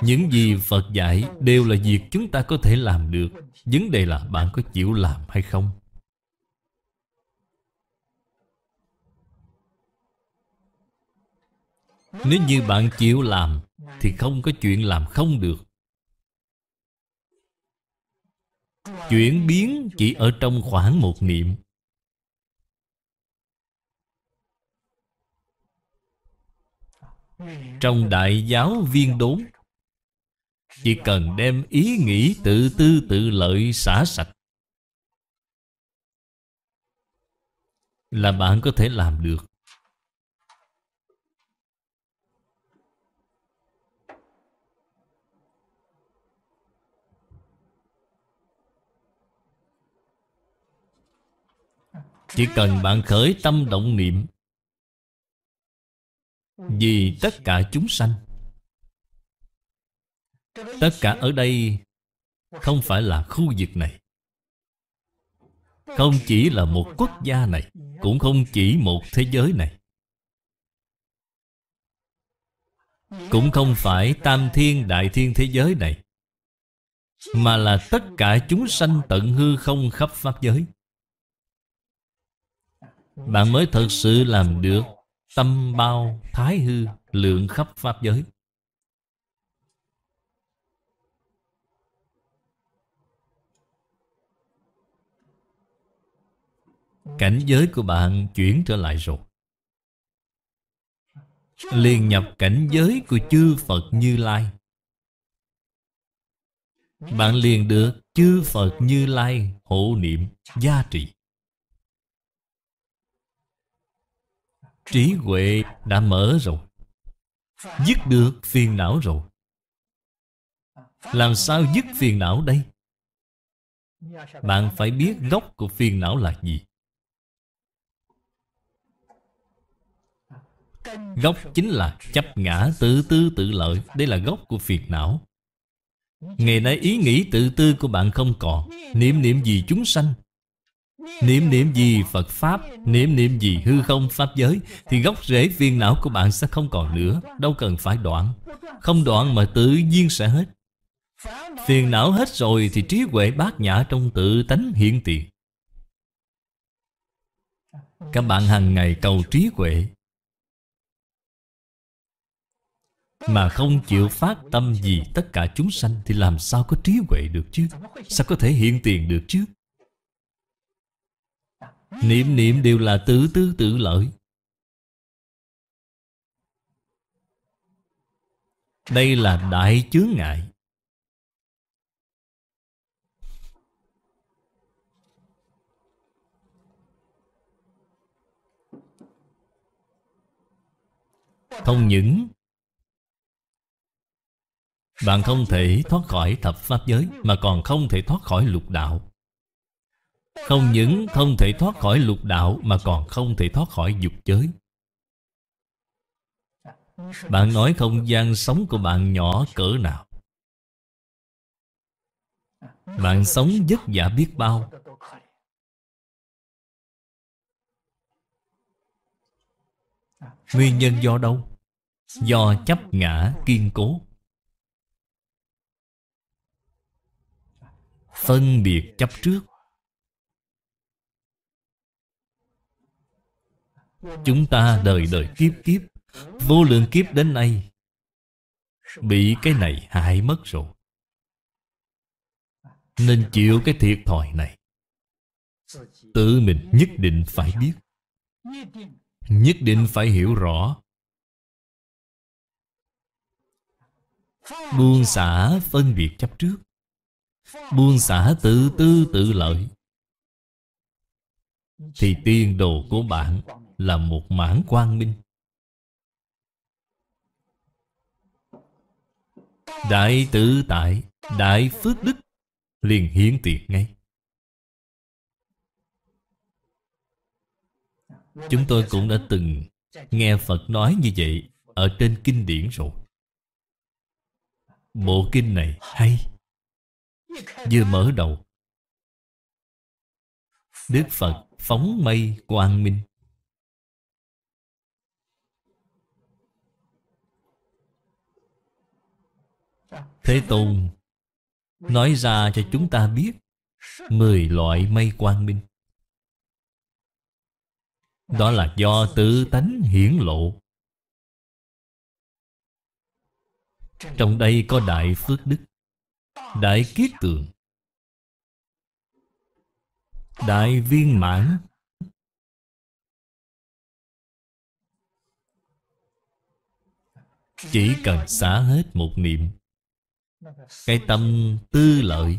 những gì Phật dạy đều là việc chúng ta có thể làm được Vấn đề là bạn có chịu làm hay không Nếu như bạn chịu làm Thì không có chuyện làm không được Chuyển biến chỉ ở trong khoảng một niệm Trong đại giáo viên đốn chỉ cần đem ý nghĩ tự tư tự lợi xả sạch Là bạn có thể làm được Chỉ cần bạn khởi tâm động niệm Vì tất cả chúng sanh Tất cả ở đây không phải là khu vực này Không chỉ là một quốc gia này Cũng không chỉ một thế giới này Cũng không phải tam thiên đại thiên thế giới này Mà là tất cả chúng sanh tận hư không khắp pháp giới Bạn mới thật sự làm được Tâm bao thái hư lượng khắp pháp giới Cảnh giới của bạn chuyển trở lại rồi liền nhập cảnh giới của chư Phật Như Lai Bạn liền được chư Phật Như Lai hộ niệm gia trị Trí huệ đã mở rồi Dứt được phiền não rồi Làm sao dứt phiền não đây? Bạn phải biết gốc của phiền não là gì Gốc chính là chấp ngã tự tư tự lợi Đây là gốc của phiền não Ngày nay ý nghĩ tự tư của bạn không còn Niệm niệm gì chúng sanh Niệm niệm gì Phật Pháp Niệm niệm gì hư không Pháp giới Thì gốc rễ phiền não của bạn sẽ không còn nữa Đâu cần phải đoạn Không đoạn mà tự nhiên sẽ hết Phiền não hết rồi Thì trí huệ bát nhã trong tự tánh hiện tiền Các bạn hàng ngày cầu trí huệ Mà không chịu phát tâm gì tất cả chúng sanh Thì làm sao có trí huệ được chứ Sao có thể hiện tiền được chứ Niệm niệm đều là tự tư tự lợi Đây là đại chướng ngại Không những bạn không thể thoát khỏi thập pháp giới Mà còn không thể thoát khỏi lục đạo Không những không thể thoát khỏi lục đạo Mà còn không thể thoát khỏi dục giới Bạn nói không gian sống của bạn nhỏ cỡ nào Bạn sống vất vả biết bao Nguyên nhân do đâu? Do chấp ngã kiên cố phân biệt chấp trước chúng ta đời đời kiếp kiếp vô lượng kiếp đến nay bị cái này hại mất rồi nên chịu cái thiệt thòi này tự mình nhất định phải biết nhất định phải hiểu rõ buông xả phân biệt chấp trước buông xả tự tư tự lợi thì tiên đồ của bạn là một mãn quang minh đại tự tại đại phước đức liền hiến tiền ngay chúng tôi cũng đã từng nghe phật nói như vậy ở trên kinh điển rồi bộ kinh này hay Vừa mở đầu Đức Phật phóng mây quang minh Thế Tôn Nói ra cho chúng ta biết Mười loại mây quang minh Đó là do tự tánh hiển lộ Trong đây có Đại Phước Đức Đại kiết tường, Đại viên mãn Chỉ cần xả hết một niệm Cái tâm tư lợi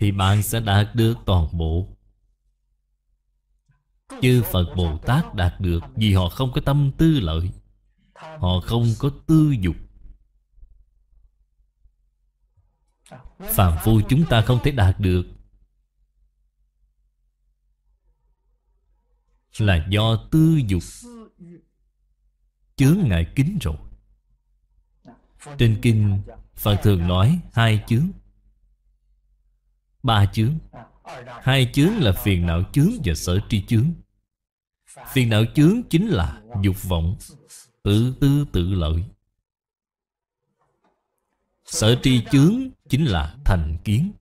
Thì bạn sẽ đạt được toàn bộ Chư Phật Bồ Tát đạt được Vì họ không có tâm tư lợi Họ không có tư dục phàm phu chúng ta không thể đạt được Là do tư dục Chướng ngại kính rồi Trên kinh Phật thường nói hai chướng Ba chướng Hai chướng là phiền não chướng và sở tri chướng Phiền não chướng chính là dục vọng Tự tư tự lợi Sở tri chướng chính là thành kiến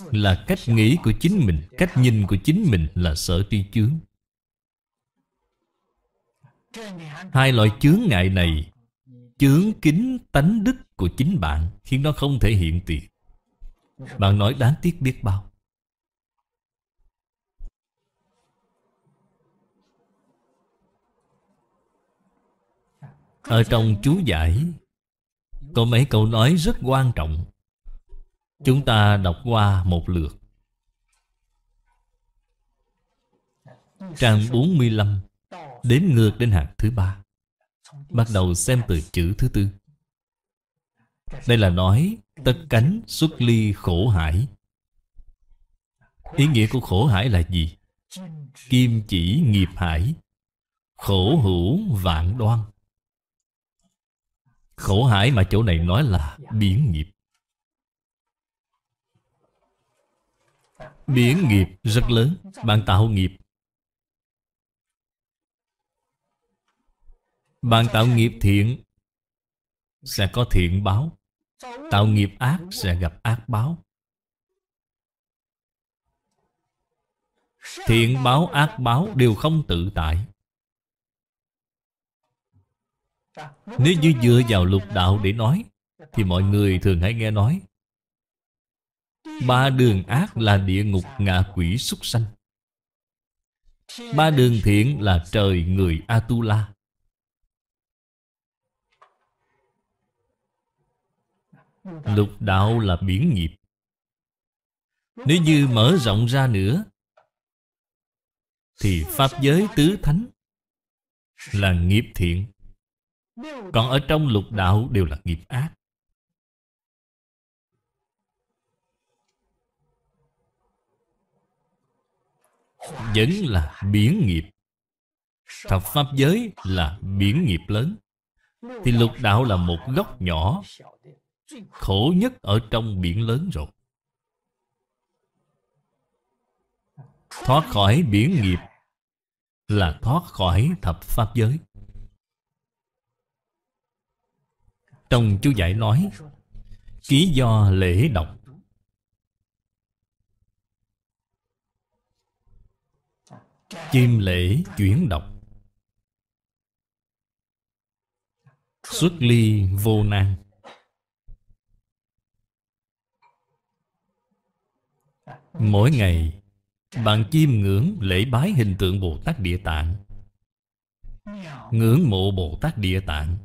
Là cách nghĩ của chính mình Cách nhìn của chính mình là sở tri chướng Hai loại chướng ngại này Chướng kính tánh đức của chính bạn Khiến nó không thể hiện tiền Bạn nói đáng tiếc biết bao Ở trong chú giải có mấy câu nói rất quan trọng Chúng ta đọc qua một lượt Trang 45 Đếm ngược đến hạt thứ ba Bắt đầu xem từ chữ thứ tư Đây là nói Tất cánh xuất ly khổ hải Ý nghĩa của khổ hải là gì? Kim chỉ nghiệp hải Khổ hữu vạn đoan Khổ hải mà chỗ này nói là biển nghiệp Biển nghiệp rất lớn Bạn tạo nghiệp Bạn tạo nghiệp thiện Sẽ có thiện báo Tạo nghiệp ác sẽ gặp ác báo Thiện báo ác báo đều không tự tại nếu như dựa vào lục đạo để nói Thì mọi người thường hay nghe nói Ba đường ác là địa ngục ngạ quỷ súc sanh Ba đường thiện là trời người Atula Lục đạo là biển nghiệp Nếu như mở rộng ra nữa Thì Pháp giới tứ thánh Là nghiệp thiện còn ở trong lục đạo đều là nghiệp ác Vẫn là biển nghiệp Thập Pháp giới là biển nghiệp lớn Thì lục đạo là một góc nhỏ Khổ nhất ở trong biển lớn rồi Thoát khỏi biển nghiệp Là thoát khỏi thập Pháp giới Trong chú giải nói Ký do lễ đọc Chim lễ chuyển đọc Xuất ly vô nan Mỗi ngày Bạn chim ngưỡng lễ bái hình tượng Bồ Tát Địa Tạng Ngưỡng mộ Bồ Tát Địa Tạng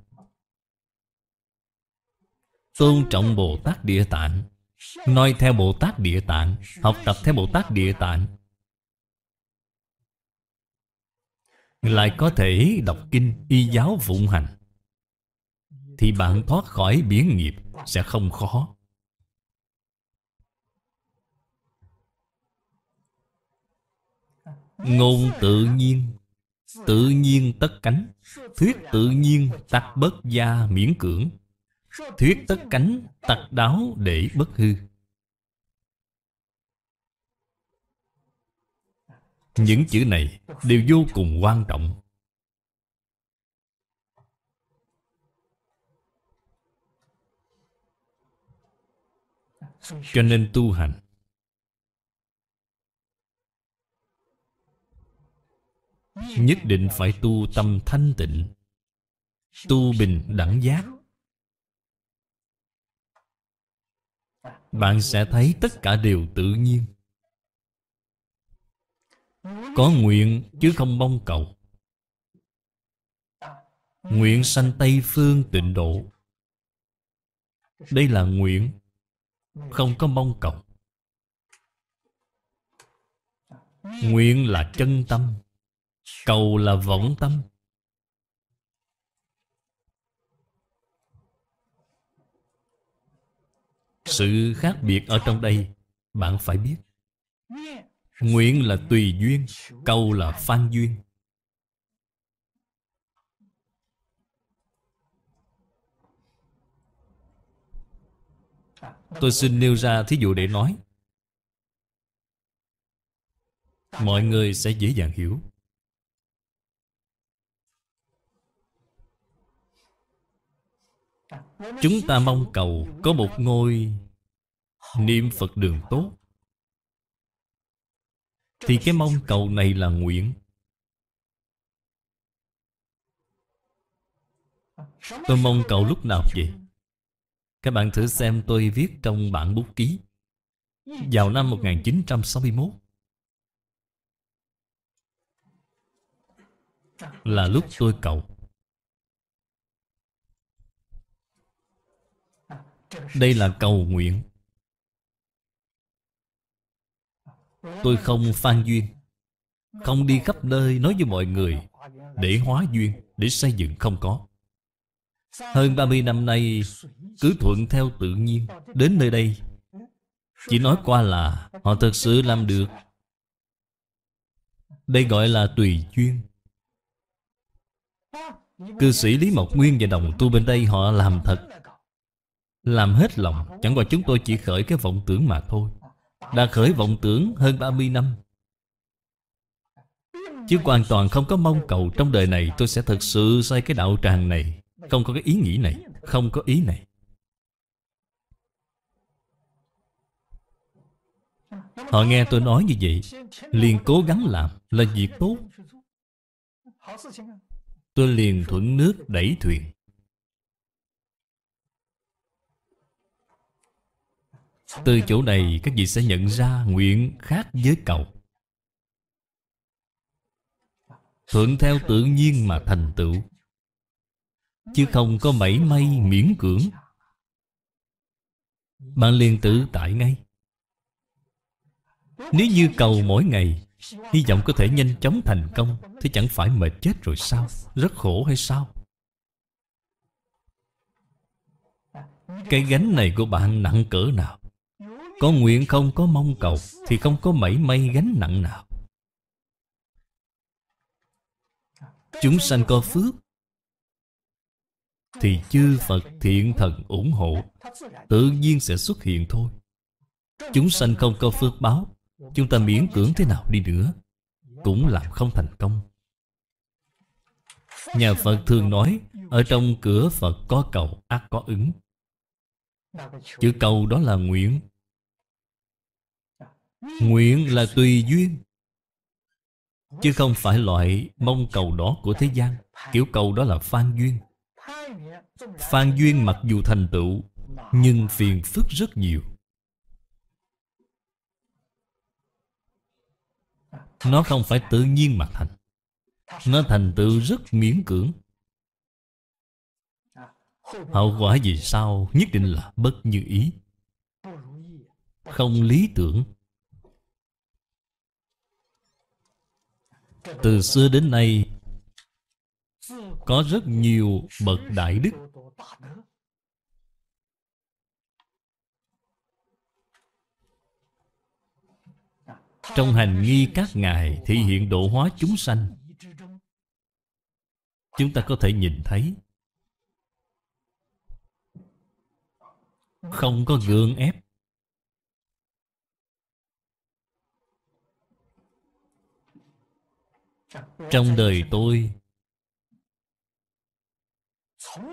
Tôn trọng Bồ Tát Địa Tạng noi theo Bồ Tát Địa Tạng Học tập theo Bồ Tát Địa Tạng Lại có thể đọc kinh y giáo phụng hành Thì bạn thoát khỏi biến nghiệp sẽ không khó Ngôn tự nhiên Tự nhiên tất cánh Thuyết tự nhiên tắc bất gia miễn cưỡng Thuyết tất cánh tật đáo để bất hư Những chữ này đều vô cùng quan trọng Cho nên tu hành Nhất định phải tu tâm thanh tịnh Tu bình đẳng giác Bạn sẽ thấy tất cả đều tự nhiên Có nguyện chứ không mong cầu Nguyện sanh Tây Phương tịnh độ Đây là nguyện Không có mong cầu Nguyện là chân tâm Cầu là vọng tâm Sự khác biệt ở trong đây Bạn phải biết Nguyện là tùy duyên cầu là phan duyên Tôi xin nêu ra thí dụ để nói Mọi người sẽ dễ dàng hiểu Chúng ta mong cầu có một ngôi niệm phật đường tốt thì cái mong cầu này là nguyện tôi mong cầu lúc nào vậy các bạn thử xem tôi viết trong bản bút ký vào năm 1961 là lúc tôi cầu đây là cầu nguyện Tôi không phan duyên Không đi khắp nơi nói với mọi người Để hóa duyên Để xây dựng không có Hơn 30 năm nay Cứ thuận theo tự nhiên Đến nơi đây Chỉ nói qua là Họ thật sự làm được Đây gọi là tùy duyên Cư sĩ Lý Mộc Nguyên và đồng tu bên đây Họ làm thật Làm hết lòng Chẳng qua chúng tôi chỉ khởi cái vọng tưởng mà thôi đã khởi vọng tưởng hơn 30 năm Chứ hoàn toàn không có mong cầu Trong đời này tôi sẽ thật sự xây cái đạo tràng này Không có cái ý nghĩ này Không có ý này Họ nghe tôi nói như vậy Liền cố gắng làm là việc tốt Tôi liền thuận nước đẩy thuyền Từ chỗ này các vị sẽ nhận ra nguyện khác với cầu Thuận theo tự nhiên mà thành tựu Chứ không có mảy may miễn cưỡng Bạn liền tự tại ngay Nếu như cầu mỗi ngày Hy vọng có thể nhanh chóng thành công thì chẳng phải mệt chết rồi sao Rất khổ hay sao Cái gánh này của bạn nặng cỡ nào có nguyện không có mong cầu Thì không có mảy may gánh nặng nào Chúng sanh có phước Thì chư Phật thiện thần ủng hộ Tự nhiên sẽ xuất hiện thôi Chúng sanh không có phước báo Chúng ta miễn cưỡng thế nào đi nữa Cũng làm không thành công Nhà Phật thường nói Ở trong cửa Phật có cầu ác có ứng Chữ cầu đó là nguyện Nguyện là tùy duyên Chứ không phải loại mong cầu đó của thế gian Kiểu cầu đó là phan duyên Phan duyên mặc dù thành tựu Nhưng phiền phức rất nhiều Nó không phải tự nhiên mà thành Nó thành tựu rất miễn cưỡng Hậu quả gì sao nhất định là bất như ý Không lý tưởng từ xưa đến nay có rất nhiều bậc đại đức trong hành nghi các ngài thể hiện độ hóa chúng sanh chúng ta có thể nhìn thấy không có gượng ép trong đời tôi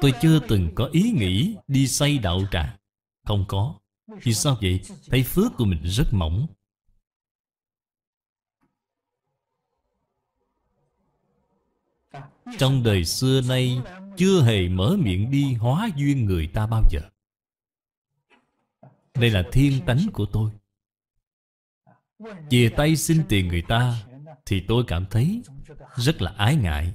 tôi chưa từng có ý nghĩ đi xây đạo tràng không có vì sao vậy thấy phước của mình rất mỏng trong đời xưa nay chưa hề mở miệng đi hóa duyên người ta bao giờ đây là thiên tánh của tôi chìa tay xin tiền người ta thì tôi cảm thấy rất là ái ngại.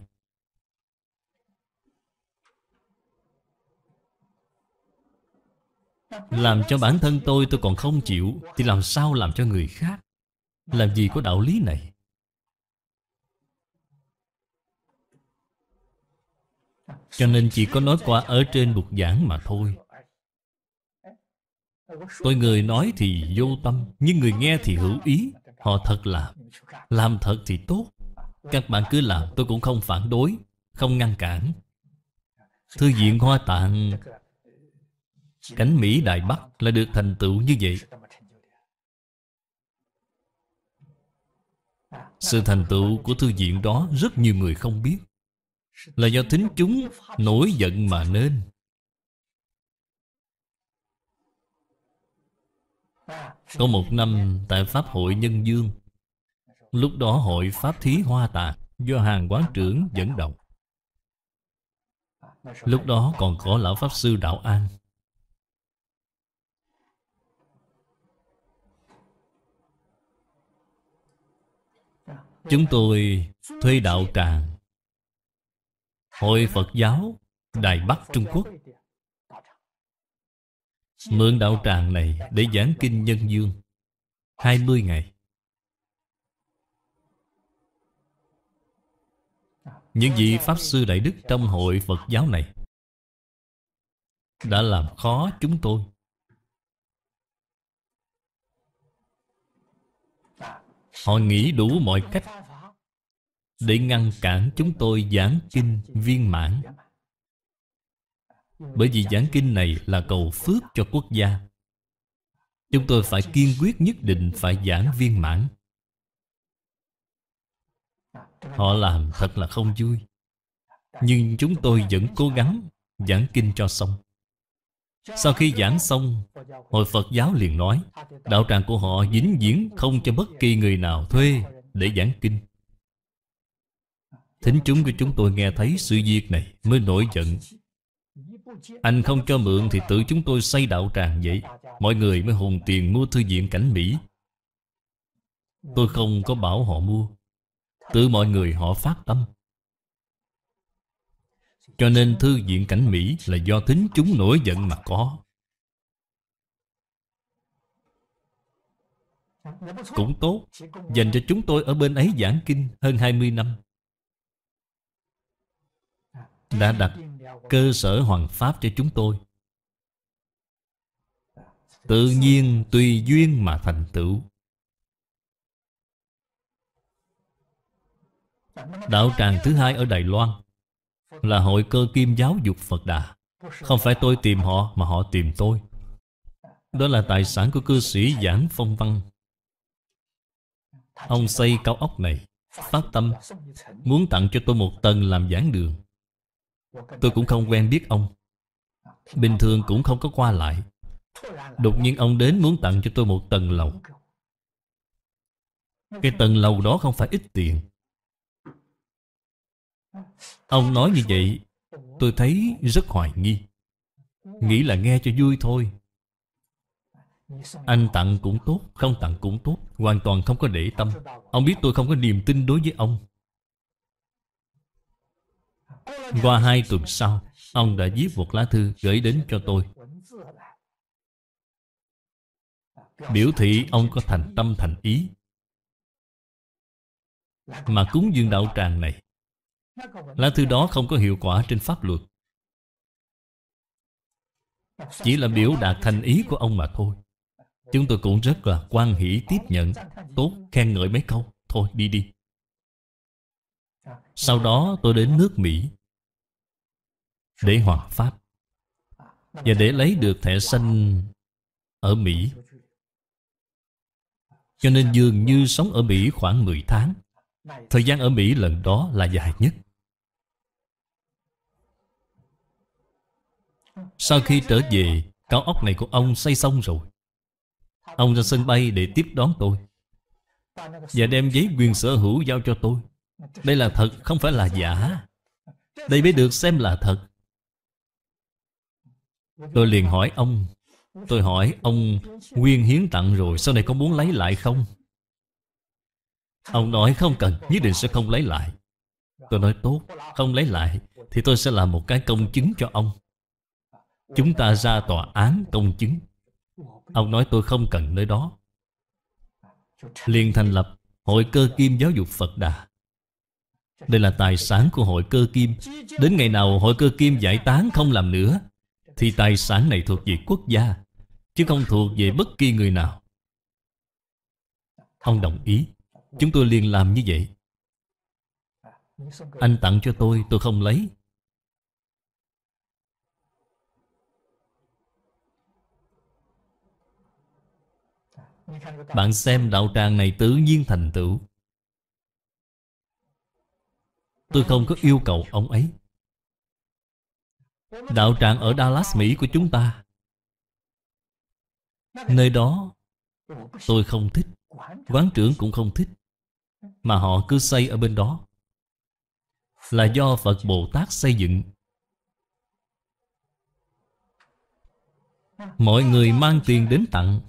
Làm cho bản thân tôi tôi còn không chịu Thì làm sao làm cho người khác Làm gì có đạo lý này Cho nên chỉ có nói qua ở trên bục giảng mà thôi Tôi người nói thì vô tâm Nhưng người nghe thì hữu ý Họ thật làm Làm thật thì tốt Các bạn cứ làm tôi cũng không phản đối Không ngăn cản Thư viện Hoa Tạng Cánh Mỹ Đại Bắc là được thành tựu như vậy Sự thành tựu của thư viện đó rất nhiều người không biết Là do thính chúng nổi giận mà nên Có một năm tại Pháp hội Nhân Dương Lúc đó hội Pháp Thí Hoa tạc Do hàng quán trưởng dẫn động Lúc đó còn có lão Pháp Sư Đạo An Chúng tôi thuê đạo tràng Hội Phật giáo Đài Bắc Trung Quốc Mượn đạo tràng này để giảng kinh nhân dương 20 ngày Những vị Pháp Sư Đại Đức trong hội Phật giáo này Đã làm khó chúng tôi Họ nghĩ đủ mọi cách Để ngăn cản chúng tôi giảng kinh viên mãn bởi vì giảng kinh này là cầu phước cho quốc gia Chúng tôi phải kiên quyết nhất định phải giảng viên mãn Họ làm thật là không vui Nhưng chúng tôi vẫn cố gắng giảng kinh cho xong Sau khi giảng xong Hội Phật giáo liền nói Đạo tràng của họ dính diễn không cho bất kỳ người nào thuê để giảng kinh Thính chúng của chúng tôi nghe thấy sự việc này mới nổi giận anh không cho mượn thì tự chúng tôi xây đạo tràng vậy Mọi người mới hùng tiền mua thư viện cảnh Mỹ Tôi không có bảo họ mua Tự mọi người họ phát tâm Cho nên thư viện cảnh Mỹ là do thính chúng nổi giận mà có Cũng tốt Dành cho chúng tôi ở bên ấy giảng kinh hơn 20 năm Đã đặt cơ sở hoàn pháp cho chúng tôi tự nhiên tùy duyên mà thành tựu đạo tràng thứ hai ở đài loan là hội cơ kim giáo dục phật đà không phải tôi tìm họ mà họ tìm tôi đó là tài sản của cư sĩ giảng phong văn ông xây cao ốc này phát tâm muốn tặng cho tôi một tầng làm giảng đường Tôi cũng không quen biết ông Bình thường cũng không có qua lại Đột nhiên ông đến muốn tặng cho tôi một tầng lầu Cái tầng lầu đó không phải ít tiền Ông nói như vậy Tôi thấy rất hoài nghi Nghĩ là nghe cho vui thôi Anh tặng cũng tốt Không tặng cũng tốt Hoàn toàn không có để tâm Ông biết tôi không có niềm tin đối với ông qua hai tuần sau Ông đã viết một lá thư gửi đến cho tôi Biểu thị ông có thành tâm thành ý Mà cúng dương đạo tràng này Lá thư đó không có hiệu quả trên pháp luật Chỉ là biểu đạt thành ý của ông mà thôi Chúng tôi cũng rất là quan hỷ tiếp nhận Tốt khen ngợi mấy câu Thôi đi đi Sau đó tôi đến nước Mỹ để hòa pháp và để lấy được thẻ xanh ở Mỹ Cho nên dường như sống ở Mỹ khoảng 10 tháng Thời gian ở Mỹ lần đó là dài nhất Sau khi trở về Cao ốc này của ông xây xong rồi Ông ra sân bay để tiếp đón tôi Và đem giấy quyền sở hữu giao cho tôi Đây là thật không phải là giả Đây mới được xem là thật Tôi liền hỏi ông Tôi hỏi ông Nguyên hiến tặng rồi sau này có muốn lấy lại không Ông nói không cần Nhất định sẽ không lấy lại Tôi nói tốt Không lấy lại Thì tôi sẽ làm một cái công chứng cho ông Chúng ta ra tòa án công chứng Ông nói tôi không cần nơi đó liền thành lập Hội cơ kim giáo dục Phật Đà Đây là tài sản của hội cơ kim Đến ngày nào hội cơ kim giải tán không làm nữa thì tài sản này thuộc về quốc gia Chứ không thuộc về bất kỳ người nào Ông đồng ý Chúng tôi liền làm như vậy Anh tặng cho tôi tôi không lấy Bạn xem đạo tràng này tự nhiên thành tựu Tôi không có yêu cầu ông ấy Đạo tràng ở Dallas, Mỹ của chúng ta Nơi đó Tôi không thích Quán trưởng cũng không thích Mà họ cứ xây ở bên đó Là do Phật Bồ Tát xây dựng Mọi người mang tiền đến tặng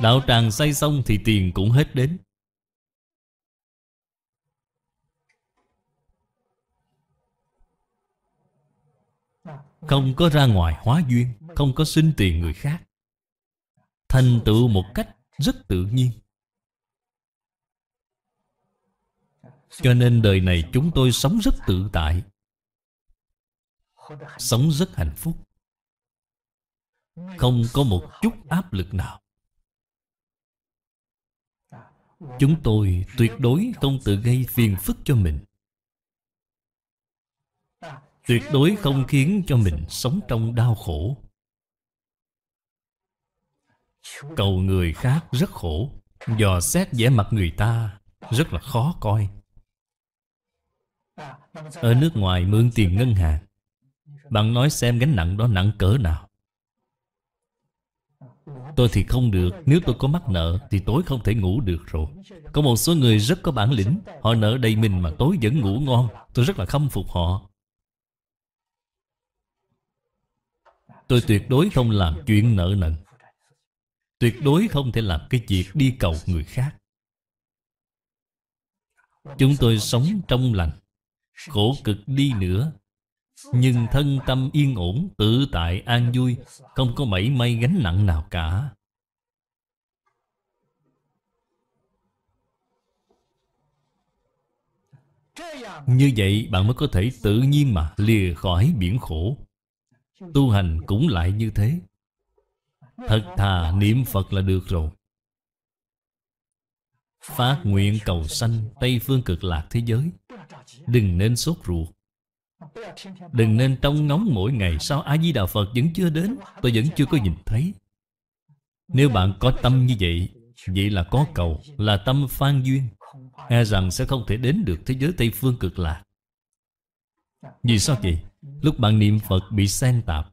Đạo tràng xây xong thì tiền cũng hết đến Không có ra ngoài hóa duyên Không có xin tiền người khác Thành tựu một cách rất tự nhiên Cho nên đời này chúng tôi sống rất tự tại Sống rất hạnh phúc Không có một chút áp lực nào Chúng tôi tuyệt đối không tự gây phiền phức cho mình tuyệt đối không khiến cho mình sống trong đau khổ cầu người khác rất khổ dò xét vẻ mặt người ta rất là khó coi ở nước ngoài mượn tiền ngân hàng bạn nói xem gánh nặng đó nặng cỡ nào Tôi thì không được Nếu tôi có mắc nợ Thì tối không thể ngủ được rồi Có một số người rất có bản lĩnh Họ nợ đầy mình mà tối vẫn ngủ ngon Tôi rất là khâm phục họ Tôi tuyệt đối không làm chuyện nợ nần Tuyệt đối không thể làm cái việc đi cầu người khác Chúng tôi sống trong lành Khổ cực đi nữa Nhưng thân tâm yên ổn Tự tại an vui Không có mảy may gánh nặng nào cả Như vậy bạn mới có thể tự nhiên mà lìa khỏi biển khổ Tu hành cũng lại như thế Thật thà niệm Phật là được rồi Phát nguyện cầu sanh Tây phương cực lạc thế giới Đừng nên sốt ruột Đừng nên trông ngóng mỗi ngày Sao A-di-đà Phật vẫn chưa đến Tôi vẫn chưa có nhìn thấy Nếu bạn có tâm như vậy Vậy là có cầu Là tâm phan duyên E rằng sẽ không thể đến được thế giới Tây Phương cực lạc Vì sao vậy? Lúc bạn niệm Phật bị xen tạp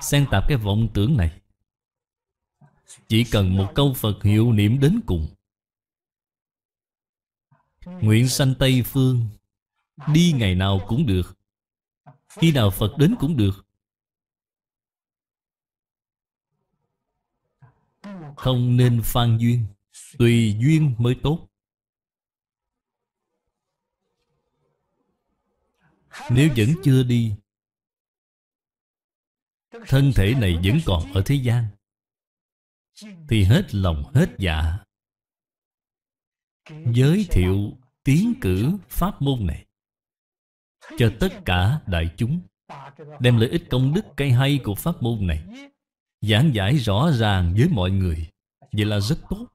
Xen tạp cái vọng tưởng này Chỉ cần một câu Phật hiệu niệm đến cùng Nguyện sanh Tây Phương Đi ngày nào cũng được Khi nào Phật đến cũng được Không nên phan duyên Tùy duyên mới tốt Nếu vẫn chưa đi Thân thể này vẫn còn ở thế gian Thì hết lòng hết dạ Giới thiệu tiến cử pháp môn này Cho tất cả đại chúng Đem lợi ích công đức cây hay của pháp môn này Giảng giải rõ ràng với mọi người Vậy là rất tốt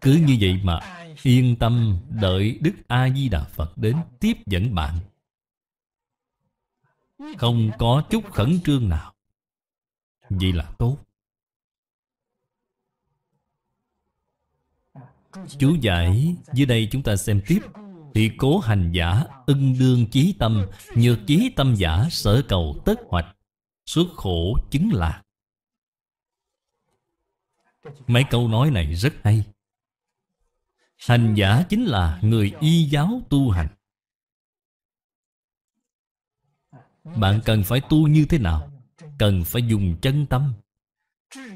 Cứ như vậy mà yên tâm đợi Đức A-di-đà Phật đến tiếp dẫn bạn Không có chút khẩn trương nào Vậy là tốt Chú giải dưới đây chúng ta xem tiếp Thì cố hành giả ưng đương chí tâm Nhược chí tâm giả sở cầu tất hoạch Xuất khổ chứng lạc Mấy câu nói này rất hay Hành giả chính là người y giáo tu hành Bạn cần phải tu như thế nào? Cần phải dùng chân tâm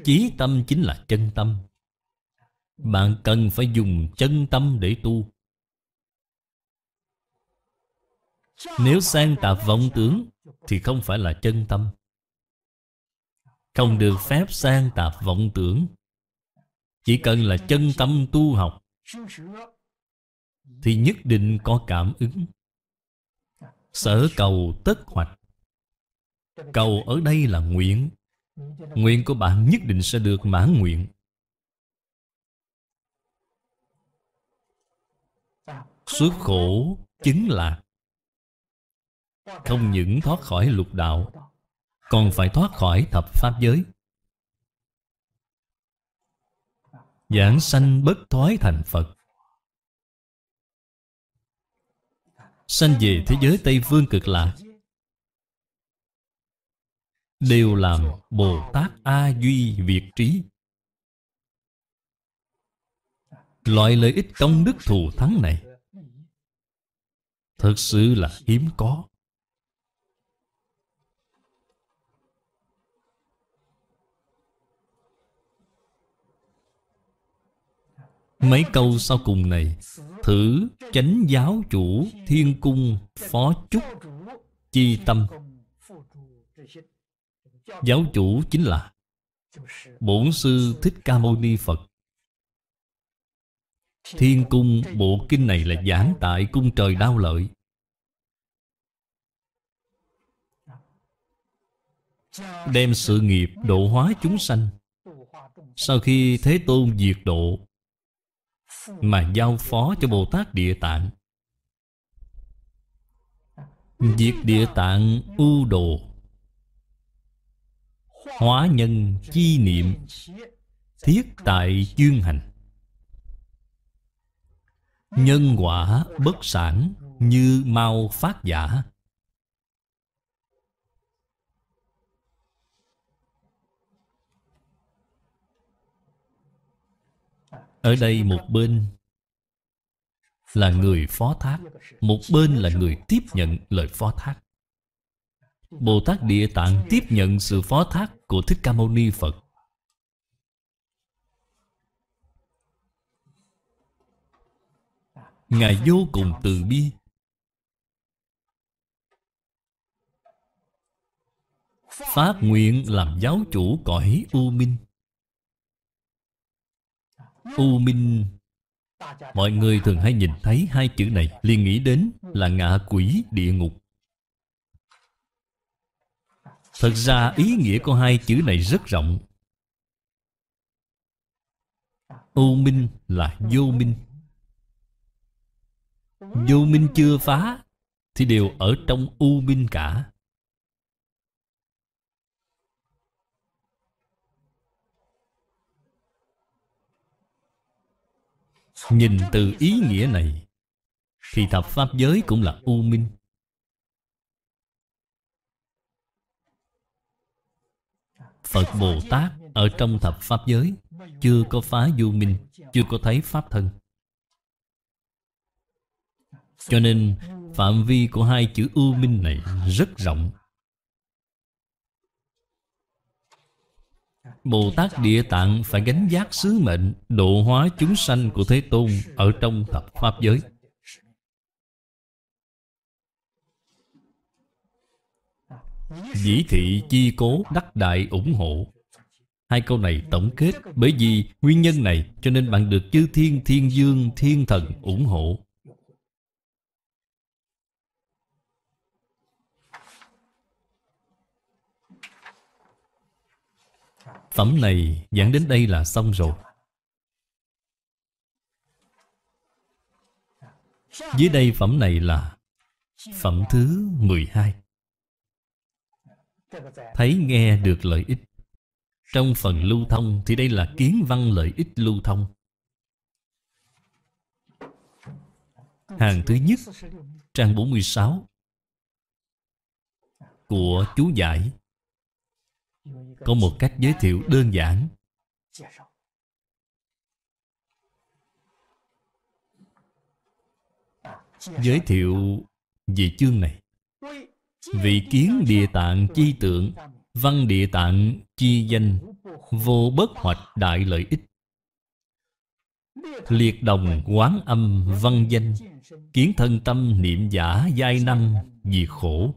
Chí tâm chính là chân tâm Bạn cần phải dùng chân tâm để tu Nếu sang tạp vọng tưởng Thì không phải là chân tâm Không được phép sang tạp vọng tưởng Chỉ cần là chân tâm tu học thì nhất định có cảm ứng sở cầu tất hoạch cầu ở đây là nguyện nguyện của bạn nhất định sẽ được mãn nguyện xuất khổ chính là không những thoát khỏi lục đạo còn phải thoát khỏi thập pháp giới giảng sanh bất thoái thành Phật. Sanh về thế giới Tây Phương cực lạc đều làm Bồ Tát A Duy Việt Trí. Loại lợi ích công đức thù thắng này thật sự là hiếm có. Mấy câu sau cùng này Thử chánh giáo chủ thiên cung phó chúc chi tâm Giáo chủ chính là Bổn sư Thích Ca Mâu Ni Phật Thiên cung bộ kinh này là giảng tại cung trời đau lợi Đem sự nghiệp độ hóa chúng sanh Sau khi Thế Tôn diệt độ mà giao phó cho Bồ Tát Địa Tạng. Việc Địa Tạng ưu đồ Hóa nhân chi niệm Thiết tại chuyên hành Nhân quả bất sản Như mau phát giả Ở đây một bên là người phó thác Một bên là người tiếp nhận lời phó thác Bồ Tát Địa Tạng tiếp nhận sự phó thác của Thích Ca Mâu Ni Phật Ngài vô cùng từ bi Phát nguyện làm giáo chủ cõi U Minh U minh Mọi người thường hay nhìn thấy hai chữ này liền nghĩ đến là ngạ quỷ địa ngục Thật ra ý nghĩa của hai chữ này rất rộng U minh là vô minh Vô minh chưa phá Thì đều ở trong u minh cả Nhìn từ ý nghĩa này Thì thập pháp giới cũng là u minh Phật Bồ Tát ở trong thập pháp giới Chưa có phá du minh Chưa có thấy pháp thân Cho nên phạm vi của hai chữ u minh này rất rộng Bồ Tát Địa Tạng phải gánh giác sứ mệnh độ hóa chúng sanh của Thế Tôn ở trong thập Pháp giới. Dĩ thị chi cố đắc đại ủng hộ Hai câu này tổng kết Bởi vì nguyên nhân này cho nên bạn được chư thiên thiên dương thiên thần ủng hộ Phẩm này giảng đến đây là xong rồi Dưới đây phẩm này là Phẩm thứ 12 Thấy nghe được lợi ích Trong phần lưu thông thì đây là kiến văn lợi ích lưu thông Hàng thứ nhất Trang 46 Của chú giải có một cách giới thiệu đơn giản giới thiệu về chương này vị kiến địa tạng chi tượng văn địa tạng chi danh vô bất hoạch đại lợi ích liệt đồng quán âm văn danh kiến thân tâm niệm giả giai năng vì khổ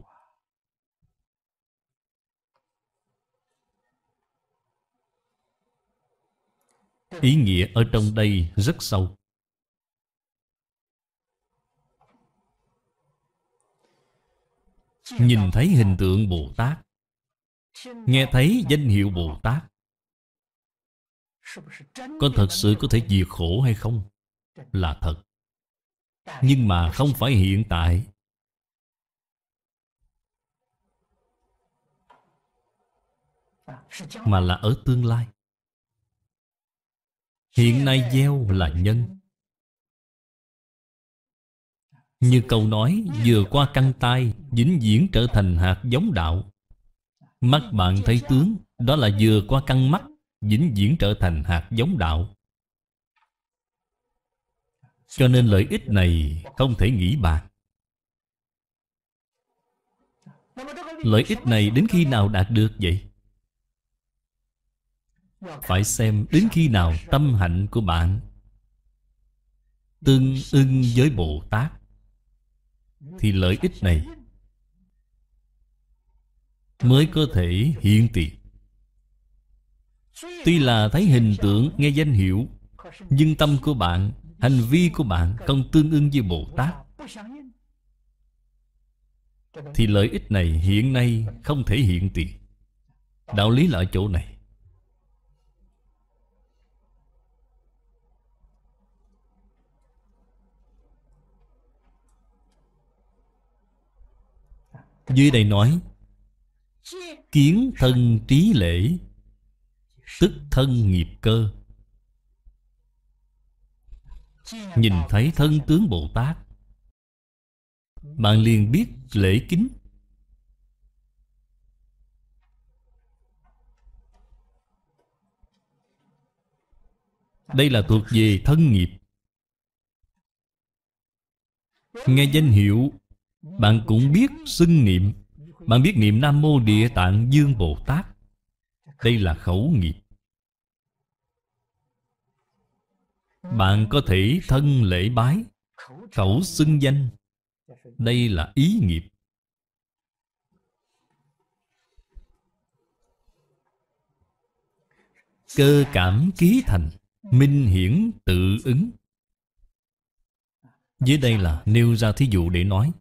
Ý nghĩa ở trong đây rất sâu. Nhìn thấy hình tượng Bồ Tát Nghe thấy danh hiệu Bồ Tát Có thật sự có thể diệt khổ hay không? Là thật Nhưng mà không phải hiện tại Mà là ở tương lai Hiện nay gieo là nhân Như câu nói Vừa qua căng tay vĩnh viễn trở thành hạt giống đạo Mắt bạn thấy tướng Đó là vừa qua căng mắt vĩnh viễn trở thành hạt giống đạo Cho nên lợi ích này Không thể nghĩ bàn Lợi ích này đến khi nào đạt được vậy? phải xem đến khi nào tâm hạnh của bạn tương ưng với bồ tát thì lợi ích này mới có thể hiện tiền tuy là thấy hình tượng nghe danh hiệu nhưng tâm của bạn hành vi của bạn không tương ưng với bồ tát thì lợi ích này hiện nay không thể hiện tiền đạo lý là ở chỗ này Dưới đây nói Kiến thân trí lễ Tức thân nghiệp cơ Nhìn thấy thân tướng Bồ Tát Bạn liền biết lễ kính Đây là thuộc về thân nghiệp Nghe danh hiệu bạn cũng biết xưng niệm Bạn biết niệm Nam Mô Địa Tạng Dương Bồ Tát Đây là khẩu nghiệp Bạn có thể thân lễ bái Khẩu xưng danh Đây là ý nghiệp Cơ cảm ký thành Minh hiển tự ứng Dưới đây là nêu ra thí dụ để nói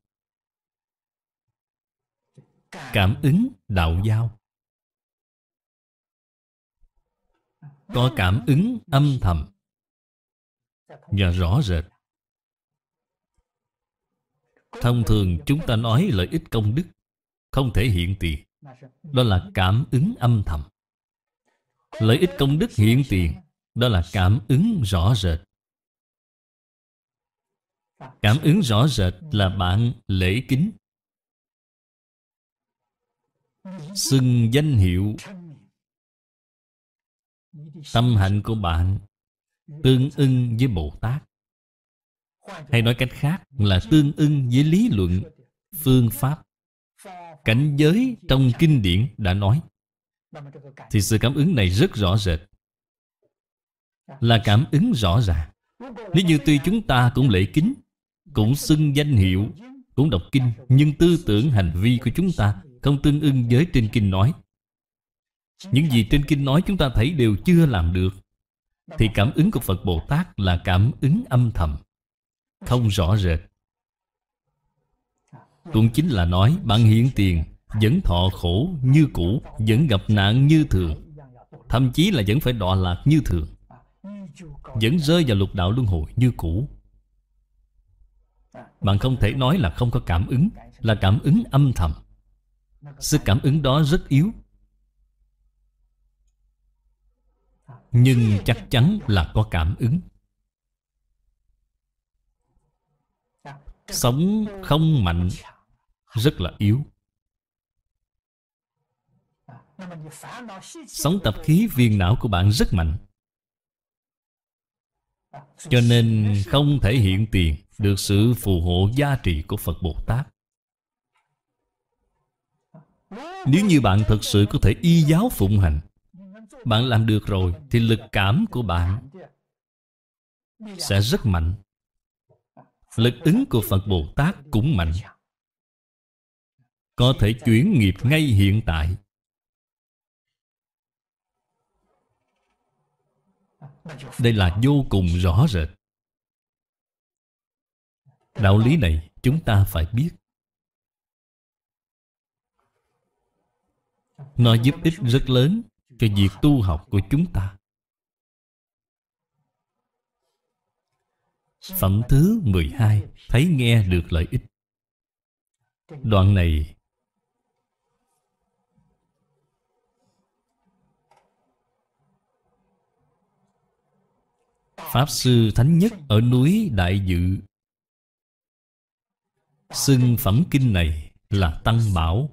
cảm ứng đạo giao có cảm ứng âm thầm và rõ rệt thông thường chúng ta nói lợi ích công đức không thể hiện tiền đó là cảm ứng âm thầm lợi ích công đức hiện tiền đó là cảm ứng rõ rệt cảm ứng rõ rệt là bạn lễ kính xưng danh hiệu tâm hạnh của bạn tương ưng với bồ tát hay nói cách khác là tương ưng với lý luận phương pháp cảnh giới trong kinh điển đã nói thì sự cảm ứng này rất rõ rệt là cảm ứng rõ ràng nếu như tuy chúng ta cũng lễ kính cũng xưng danh hiệu cũng đọc kinh nhưng tư tưởng hành vi của chúng ta Thông tương ưng với trên kinh nói Những gì trên kinh nói chúng ta thấy đều chưa làm được Thì cảm ứng của Phật Bồ Tát là cảm ứng âm thầm Không rõ rệt Tuần chính là nói bạn hiện tiền Vẫn thọ khổ như cũ Vẫn gặp nạn như thường Thậm chí là vẫn phải đọa lạc như thường Vẫn rơi vào lục đạo luân hồi như cũ Bạn không thể nói là không có cảm ứng Là cảm ứng âm thầm sự cảm ứng đó rất yếu Nhưng chắc chắn là có cảm ứng Sống không mạnh Rất là yếu Sống tập khí viền não của bạn rất mạnh Cho nên không thể hiện tiền Được sự phù hộ gia trị của Phật Bồ Tát nếu như bạn thật sự có thể y giáo phụng hành Bạn làm được rồi Thì lực cảm của bạn Sẽ rất mạnh Lực ứng của Phật Bồ Tát cũng mạnh Có thể chuyển nghiệp ngay hiện tại Đây là vô cùng rõ rệt Đạo lý này chúng ta phải biết Nó giúp ích rất lớn cho việc tu học của chúng ta Phẩm thứ 12 Thấy nghe được lợi ích Đoạn này Pháp Sư Thánh Nhất ở núi Đại Dự Xưng phẩm kinh này là Tăng Bảo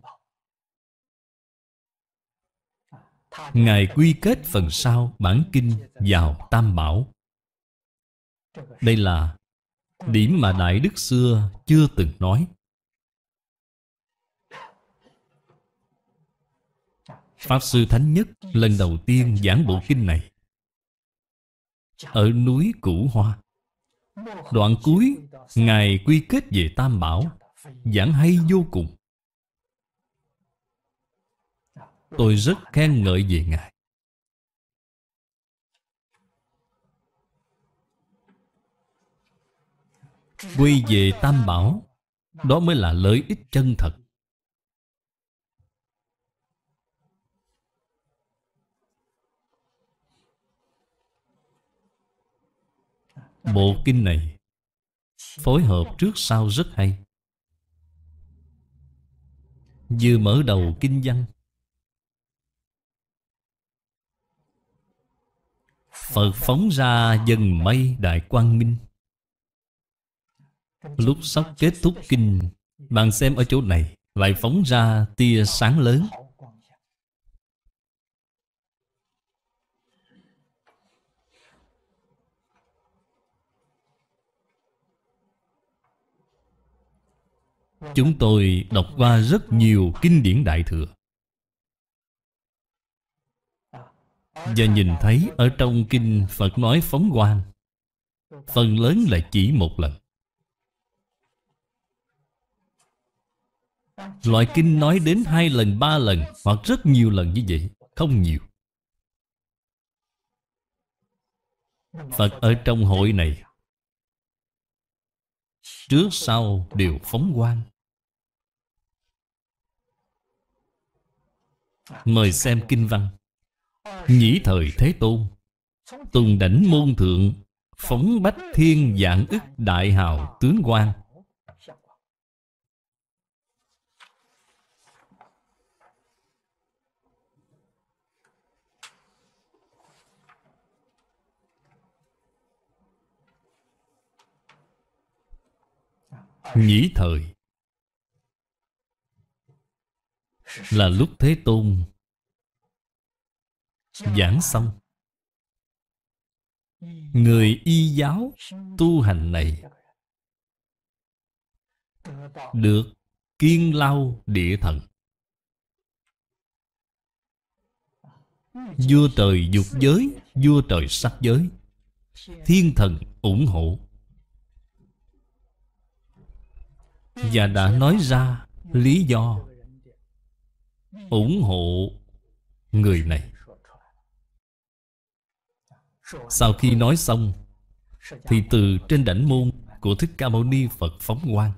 Ngài quy kết phần sau bản kinh vào Tam Bảo Đây là điểm mà Đại Đức xưa chưa từng nói Pháp Sư Thánh Nhất lần đầu tiên giảng bộ kinh này Ở núi Cửu Hoa Đoạn cuối Ngài quy kết về Tam Bảo Giảng hay vô cùng Tôi rất khen ngợi về Ngài Quy về Tam Bảo Đó mới là lợi ích chân thật Bộ kinh này Phối hợp trước sau rất hay Vừa mở đầu kinh văn Phật phóng ra dần mây đại quang minh Lúc sắp kết thúc kinh Bạn xem ở chỗ này Lại phóng ra tia sáng lớn Chúng tôi đọc qua rất nhiều kinh điển Đại Thừa Và nhìn thấy ở trong kinh Phật nói phóng quang Phần lớn là chỉ một lần Loại kinh nói đến hai lần, ba lần Hoặc rất nhiều lần như vậy Không nhiều Phật ở trong hội này Trước sau đều phóng quang Mời xem kinh văn Nhĩ thời Thế Tôn Tùng đảnh môn thượng Phóng bách thiên dạng ức đại hào tướng quan Nhĩ thời Là lúc Thế Tôn Giảng xong Người y giáo tu hành này Được kiên lao địa thần Vua trời dục giới Vua trời sắc giới Thiên thần ủng hộ Và đã nói ra lý do ủng hộ người này sau khi nói xong Thì từ trên đảnh môn Của Thích Ca Mâu Ni Phật phóng quang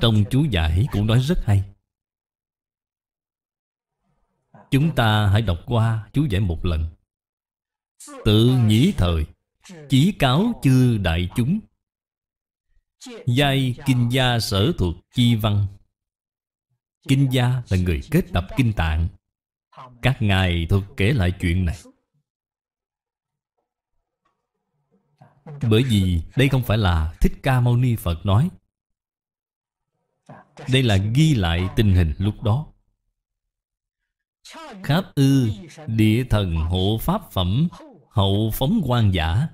Trong chú giải cũng nói rất hay Chúng ta hãy đọc qua chú giải một lần Tự nhĩ thời chỉ cáo chư đại chúng Giai kinh gia sở thuộc chi văn Kinh gia là người kết tập kinh tạng các ngài thuật kể lại chuyện này bởi vì đây không phải là thích ca mâu ni phật nói đây là ghi lại tình hình lúc đó Kháp ư Địa thần hộ pháp phẩm Hậu phóng quan giả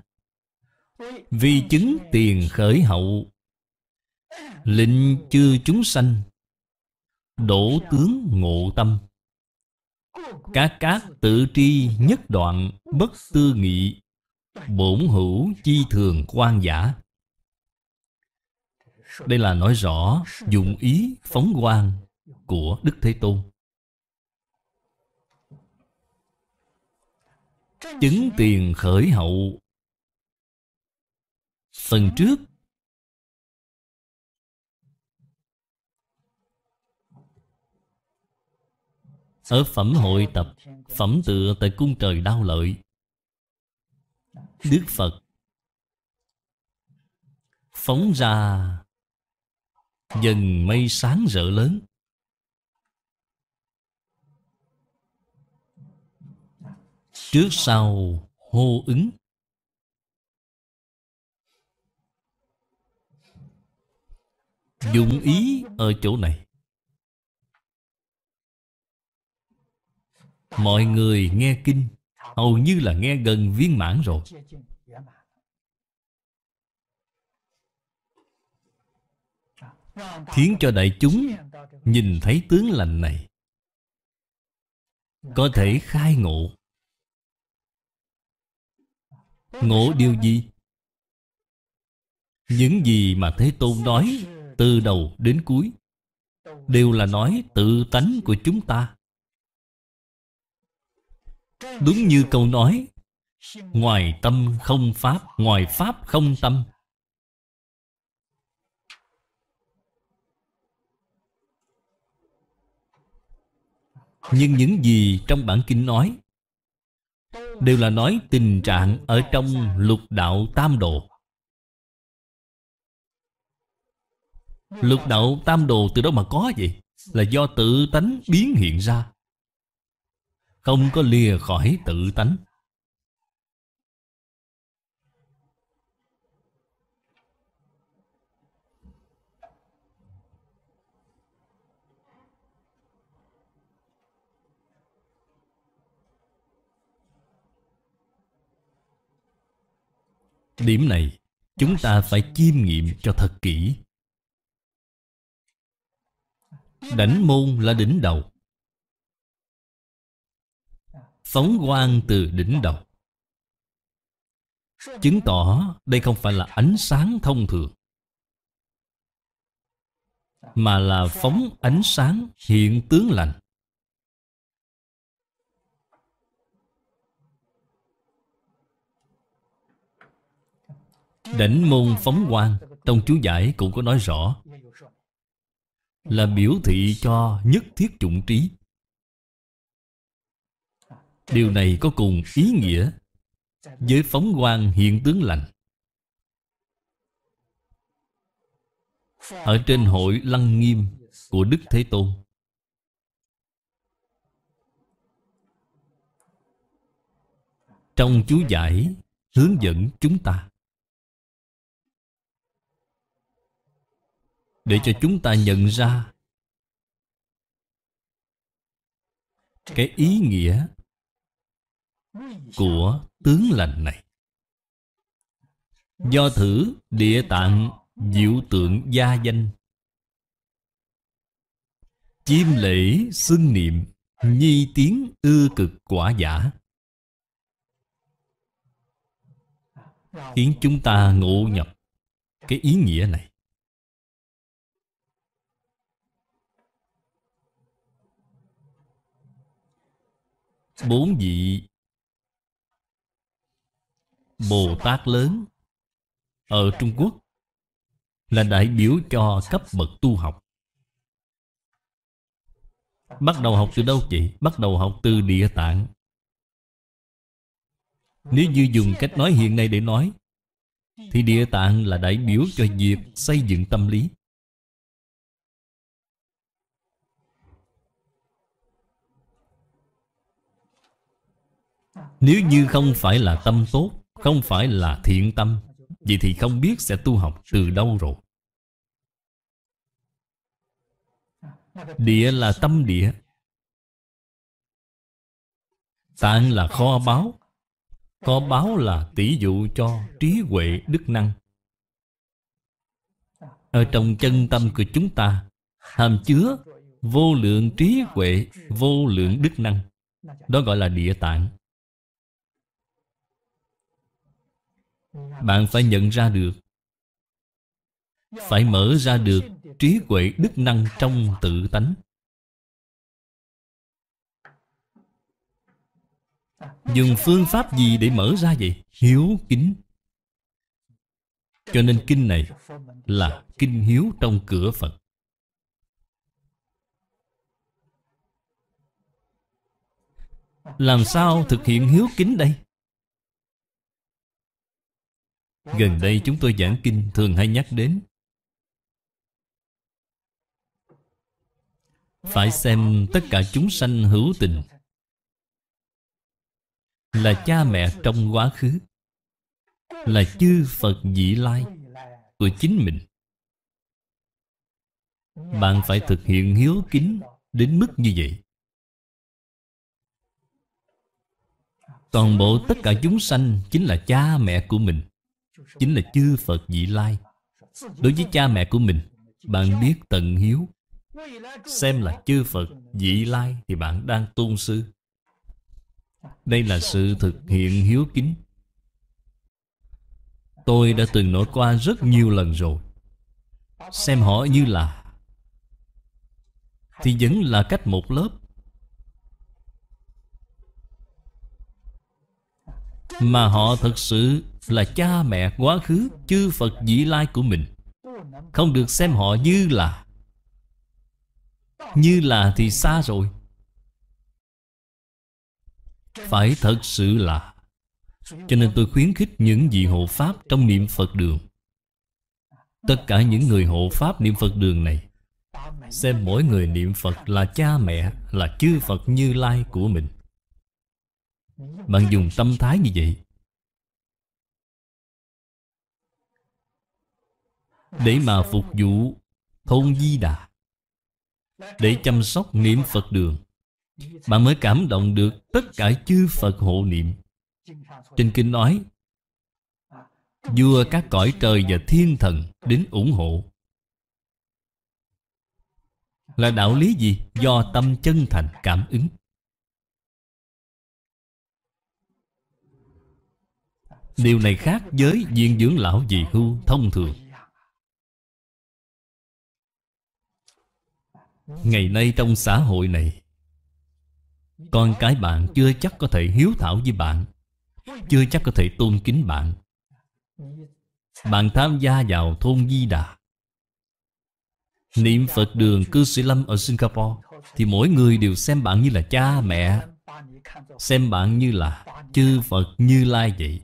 Vì chứng tiền khởi hậu Lệnh chư chúng sanh Đổ tướng ngộ tâm các các tự tri nhất đoạn bất tư nghị Bổn hữu chi thường quan giả Đây là nói rõ dụng ý phóng quan của Đức Thế Tôn Chứng tiền khởi hậu Phần trước Ở phẩm hội tập Phẩm tựa tại cung trời đao lợi Đức Phật Phóng ra Dần mây sáng rỡ lớn Trước sau hô ứng Dụng ý ở chỗ này Mọi người nghe kinh Hầu như là nghe gần viên mãn rồi Khiến cho đại chúng Nhìn thấy tướng lành này Có thể khai ngộ Ngộ điều gì? Những gì mà Thế Tôn nói Từ đầu đến cuối Đều là nói tự tánh của chúng ta Đúng như câu nói Ngoài tâm không pháp Ngoài pháp không tâm Nhưng những gì trong bản kinh nói Đều là nói tình trạng Ở trong lục đạo tam độ Lục đạo tam đồ từ đâu mà có vậy? Là do tự tánh biến hiện ra không có lìa khỏi tự tánh. Điểm này chúng ta phải chiêm nghiệm cho thật kỹ. Đảnh môn là đỉnh đầu Phóng quang từ đỉnh đầu Chứng tỏ đây không phải là ánh sáng thông thường Mà là phóng ánh sáng hiện tướng lành Đảnh môn phóng quang Tông chú giải cũng có nói rõ Là biểu thị cho nhất thiết chủng trí Điều này có cùng ý nghĩa Với phóng quang hiện tướng lành Ở trên hội Lăng Nghiêm của Đức Thế Tôn Trong chú giải hướng dẫn chúng ta Để cho chúng ta nhận ra Cái ý nghĩa của tướng lành này do thử địa tạng diệu tượng gia danh chiêm lễ xưng niệm nhi tiếng ư cực quả giả khiến chúng ta ngộ nhập cái ý nghĩa này bốn vị Bồ Tát lớn ở Trung Quốc là đại biểu cho cấp bậc tu học. Bắt đầu học từ đâu chị? Bắt đầu học từ địa tạng. Nếu như dùng cách nói hiện nay để nói, thì địa tạng là đại biểu cho việc xây dựng tâm lý. Nếu như không phải là tâm tốt không phải là thiện tâm Vậy thì không biết sẽ tu học từ đâu rồi Địa là tâm địa Tạng là kho báo Kho báo là tỷ dụ cho trí huệ đức năng Ở trong chân tâm của chúng ta Hàm chứa vô lượng trí huệ, vô lượng đức năng Đó gọi là địa tạng Bạn phải nhận ra được Phải mở ra được trí huệ đức năng trong tự tánh Dùng phương pháp gì để mở ra vậy? Hiếu kính Cho nên kinh này là kinh hiếu trong cửa Phật Làm sao thực hiện hiếu kính đây? Gần đây chúng tôi giảng kinh thường hay nhắc đến Phải xem tất cả chúng sanh hữu tình Là cha mẹ trong quá khứ Là chư Phật dị lai Của chính mình Bạn phải thực hiện hiếu kính Đến mức như vậy Toàn bộ tất cả chúng sanh Chính là cha mẹ của mình chính là chư phật vị lai đối với cha mẹ của mình bạn biết tận hiếu xem là chư phật vị lai thì bạn đang tôn sư đây là sự thực hiện hiếu kính tôi đã từng nói qua rất nhiều lần rồi xem họ như là thì vẫn là cách một lớp mà họ thật sự là cha mẹ quá khứ chư Phật vị lai của mình Không được xem họ như là Như là thì xa rồi Phải thật sự là Cho nên tôi khuyến khích những vị hộ Pháp trong niệm Phật đường Tất cả những người hộ Pháp niệm Phật đường này Xem mỗi người niệm Phật là cha mẹ Là chư Phật như lai của mình Bạn dùng tâm thái như vậy Để mà phục vụ thôn Di Đà Để chăm sóc niệm Phật đường Bạn mới cảm động được tất cả chư Phật hộ niệm Trên kinh nói Vua các cõi trời và thiên thần đến ủng hộ Là đạo lý gì? Do tâm chân thành cảm ứng Điều này khác với viên dưỡng lão dì hưu thông thường ngày nay trong xã hội này con cái bạn chưa chắc có thể hiếu thảo với bạn chưa chắc có thể tôn kính bạn bạn tham gia vào thôn di đà niệm phật đường cư sĩ lâm ở singapore thì mỗi người đều xem bạn như là cha mẹ xem bạn như là chư phật như lai vậy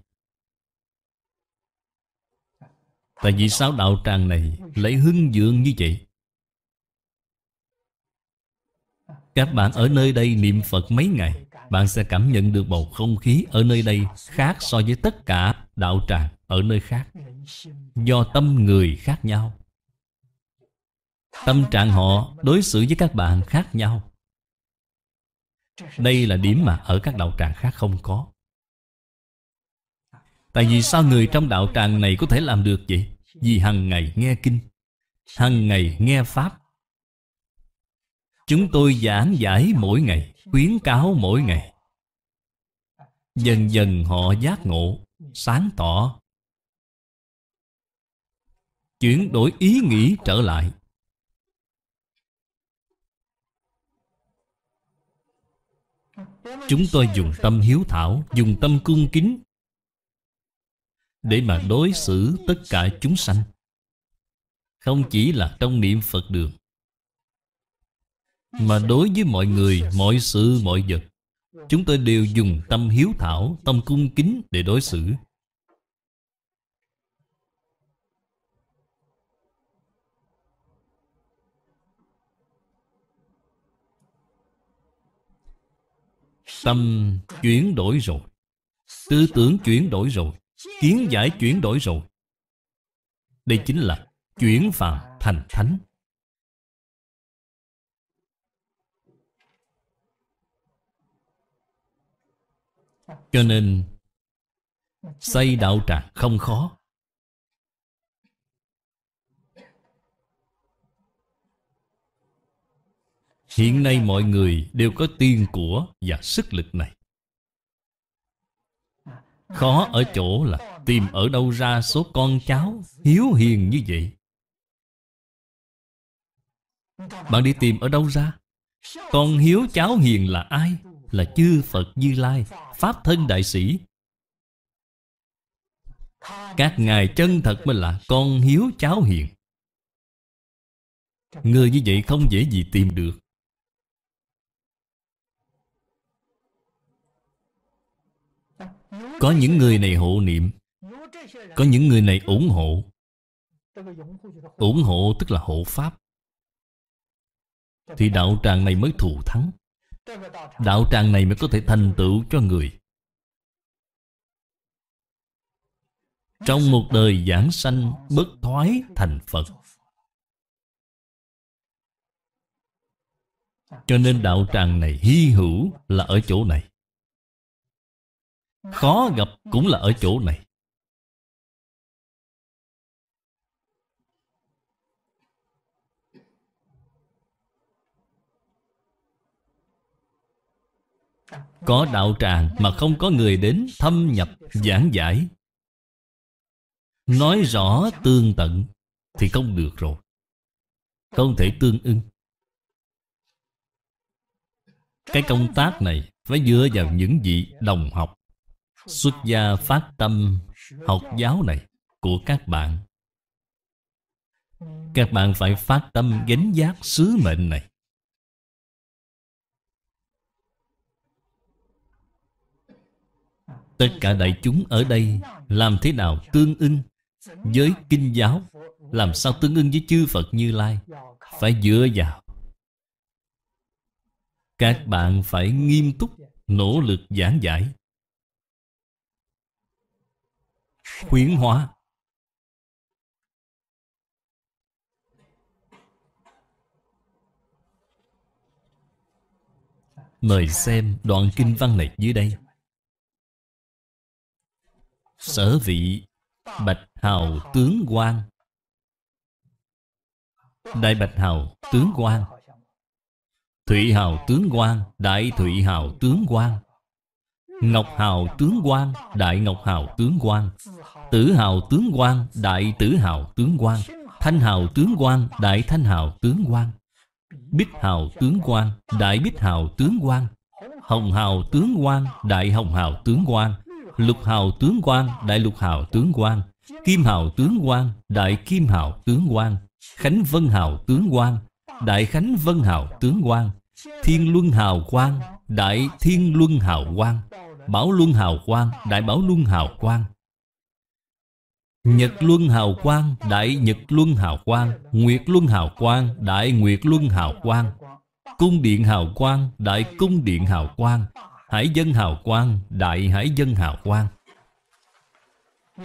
tại vì sao đạo tràng này lại hưng dưỡng như vậy Các bạn ở nơi đây niệm Phật mấy ngày Bạn sẽ cảm nhận được bầu không khí ở nơi đây Khác so với tất cả đạo tràng ở nơi khác Do tâm người khác nhau Tâm trạng họ đối xử với các bạn khác nhau Đây là điểm mà ở các đạo tràng khác không có Tại vì sao người trong đạo tràng này có thể làm được vậy? Vì hằng ngày nghe kinh Hằng ngày nghe Pháp Chúng tôi giảng giải mỗi ngày Khuyến cáo mỗi ngày Dần dần họ giác ngộ Sáng tỏ Chuyển đổi ý nghĩ trở lại Chúng tôi dùng tâm hiếu thảo Dùng tâm cung kính Để mà đối xử tất cả chúng sanh Không chỉ là trong niệm Phật đường mà đối với mọi người, mọi sự, mọi vật Chúng tôi đều dùng tâm hiếu thảo, tâm cung kính để đối xử Tâm chuyển đổi rồi Tư tưởng chuyển đổi rồi Kiến giải chuyển đổi rồi Đây chính là chuyển phàm thành thánh Cho nên Xây đạo tràng không khó Hiện nay mọi người đều có tiền của và sức lực này Khó ở chỗ là tìm ở đâu ra số con cháu hiếu hiền như vậy Bạn đi tìm ở đâu ra Con hiếu cháu hiền là ai là chư Phật Như Lai, Pháp Thân Đại Sĩ. Các ngài chân thật mới là con hiếu cháu hiền. Người như vậy không dễ gì tìm được. Có những người này hộ niệm Có những người này ủng hộ ủng hộ tức là hộ pháp thì đạo tràng này mới thù thắng Đạo tràng này mới có thể thành tựu cho người Trong một đời giảng sanh bất thoái thành Phật Cho nên đạo tràng này hy hữu là ở chỗ này Khó gặp cũng là ở chỗ này Có đạo tràng mà không có người đến thâm nhập giảng giải Nói rõ tương tận thì không được rồi Không thể tương ưng Cái công tác này phải dựa vào những vị đồng học Xuất gia phát tâm học giáo này của các bạn Các bạn phải phát tâm gánh giác sứ mệnh này tất cả đại chúng ở đây làm thế nào tương ưng với kinh giáo làm sao tương ưng với chư Phật Như Lai phải dựa vào các bạn phải nghiêm túc nỗ lực giảng giải khuyến hóa mời xem đoạn kinh văn này dưới đây Sở vị Bạch Hào Tướng quan Đại Bạch Hào Tướng quan Thủy Hào Tướng quan Đại Thủy Hào Tướng quan Ngọc Hào Tướng quan Đại Ngọc Hào Tướng quan Tử Hào Tướng quan Đại Tử Hào Tướng quan Thanh Hào Tướng quan Đại Thanh Hào Tướng quan Bích Hào Tướng quan Đại Bích Hào Tướng quan Hồng Hào Tướng quan Đại Hồng Hào Tướng quan Lục hào tướng quan, đại lục hào tướng quan Kim hào tướng quan, đại kim hào tướng quan Khánh vân hào tướng quan, đại khánh vân hào tướng quan Thiên luân hào quan, đại thiên luân hào quan Bảo luân hào quan, đại bảo luân hào quan Nhật luân hào quan đại nhật luân hào quan nguyệt luân hào quan đại nguyệt luân hào quan cung điện hào quan đại cung điện hào quan Hải dân hào quang Đại hải dân hào quang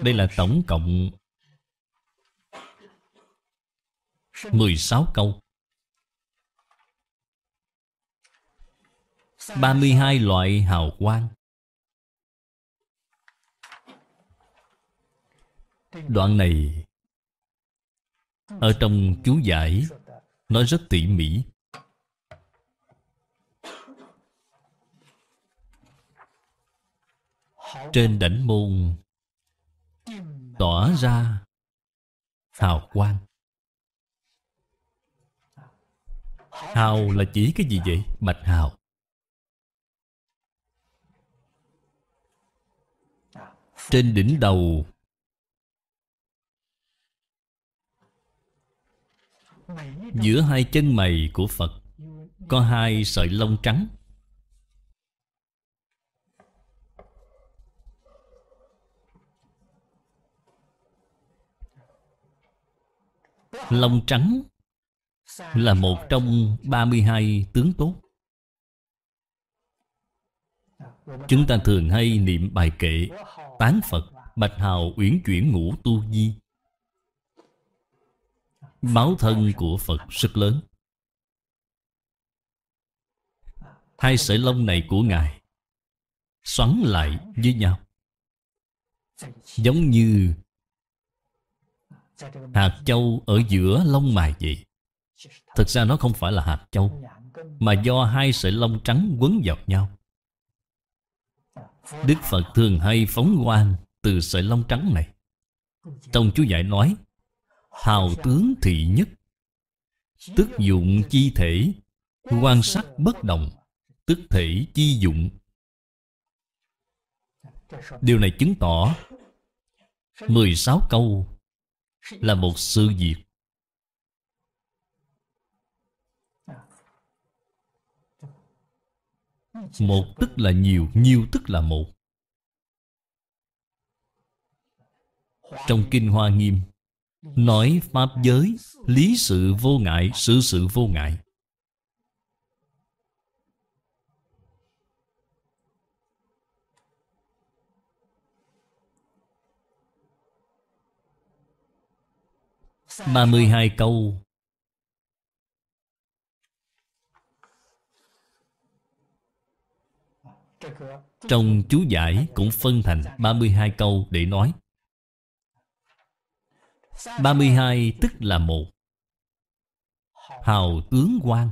Đây là tổng cộng 16 câu 32 loại hào quang Đoạn này Ở trong chú giải Nói rất tỉ mỉ trên đỉnh môn tỏa ra hào quang hào là chỉ cái gì vậy bạch hào trên đỉnh đầu giữa hai chân mày của phật có hai sợi lông trắng Long trắng là một trong 32 tướng tốt. Chúng ta thường hay niệm bài kệ Tán Phật Bạch Hào uyển chuyển ngũ tu di Báo thân của Phật rất lớn Hai sợi lông này của Ngài Xoắn lại với nhau Giống như hạt châu ở giữa lông mài gì thực ra nó không phải là hạt châu mà do hai sợi lông trắng quấn vào nhau đức phật thường hay phóng quan từ sợi lông trắng này trong chú giải nói hào tướng thị nhất tức dụng chi thể quan sát bất đồng tức thể chi dụng điều này chứng tỏ 16 câu là một sự việc một tức là nhiều nhiều tức là một trong kinh hoa nghiêm nói pháp giới lý sự vô ngại sự sự vô ngại 32 câu Trong chú giải cũng phân thành 32 câu để nói 32 tức là một Hào tướng quan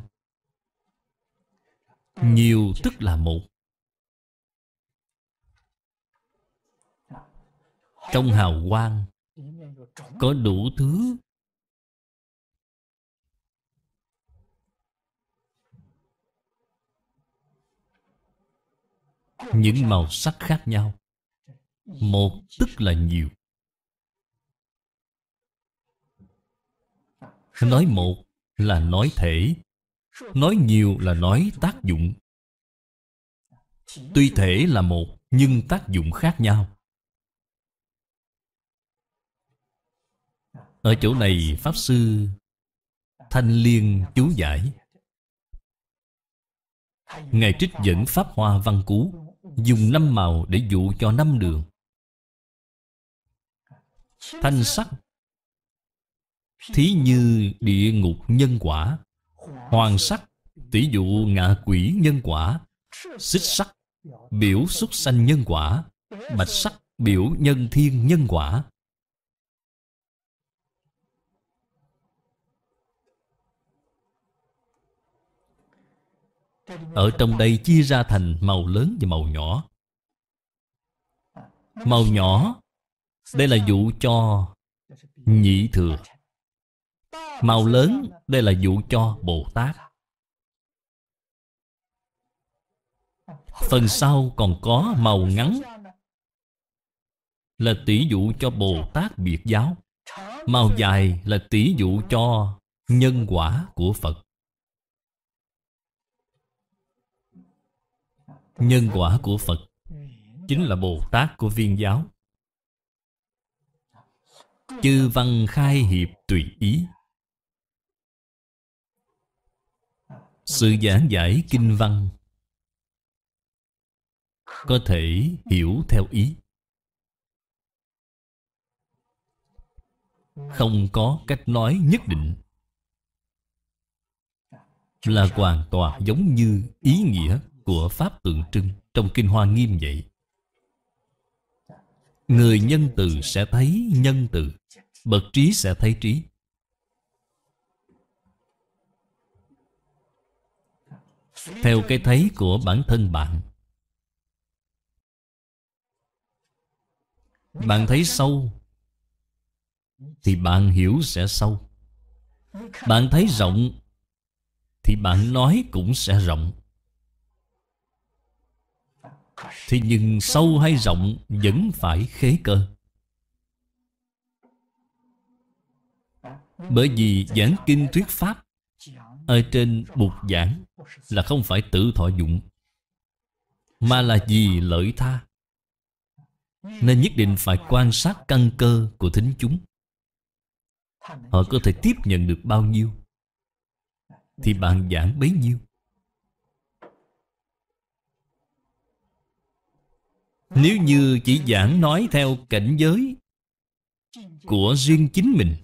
Nhiều tức là một Trong hào quang Có đủ thứ những màu sắc khác nhau một tức là nhiều nói một là nói thể nói nhiều là nói tác dụng tuy thể là một nhưng tác dụng khác nhau ở chỗ này pháp sư thanh liên chú giải ngài trích dẫn pháp hoa văn cú dùng năm màu để dụ cho năm đường thanh sắc thí như địa ngục nhân quả hoàng sắc tỷ dụ ngạ quỷ nhân quả xích sắc biểu xuất sanh nhân quả bạch sắc biểu nhân thiên nhân quả Ở trong đây chia ra thành màu lớn và màu nhỏ Màu nhỏ Đây là dụ cho nhị thừa Màu lớn Đây là dụ cho Bồ Tát Phần sau còn có màu ngắn Là tỷ dụ cho Bồ Tát biệt giáo Màu dài là tỷ dụ cho nhân quả của Phật Nhân quả của Phật Chính là Bồ Tát của viên giáo Chư văn khai hiệp tùy ý Sự giảng giải kinh văn Có thể hiểu theo ý Không có cách nói nhất định Là hoàn toàn giống như ý nghĩa của Pháp tượng trưng trong Kinh Hoa nghiêm vậy. Người nhân từ sẽ thấy nhân từ, bậc trí sẽ thấy trí. Theo cái thấy của bản thân bạn Bạn thấy sâu Thì bạn hiểu sẽ sâu Bạn thấy rộng Thì bạn nói cũng sẽ rộng thì nhưng sâu hay rộng vẫn phải khế cơ Bởi vì giảng kinh thuyết pháp Ở trên bục giảng Là không phải tự thọ dụng Mà là vì lợi tha Nên nhất định phải quan sát căn cơ của thính chúng Họ có thể tiếp nhận được bao nhiêu Thì bạn giảng bấy nhiêu Nếu như chỉ giảng nói theo cảnh giới Của riêng chính mình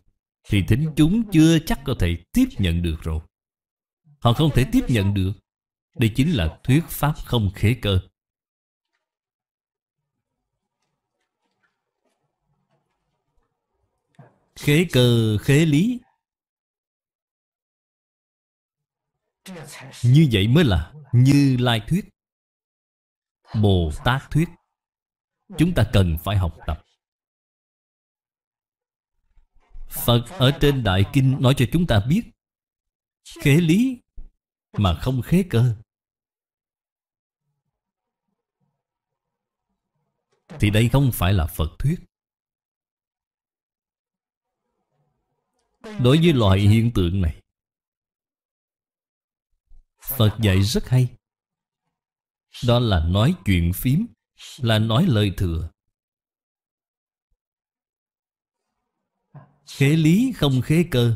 Thì thính chúng chưa chắc có thể tiếp nhận được rồi Họ không thể tiếp nhận được Đây chính là thuyết pháp không khế cơ Khế cơ khế lý Như vậy mới là Như Lai Thuyết Bồ Tát Thuyết chúng ta cần phải học tập Phật ở trên Đại Kinh nói cho chúng ta biết Khế lý mà không khế cơ Thì đây không phải là Phật thuyết Đối với loại hiện tượng này Phật dạy rất hay Đó là nói chuyện phím là nói lời thừa khế lý không khế cơ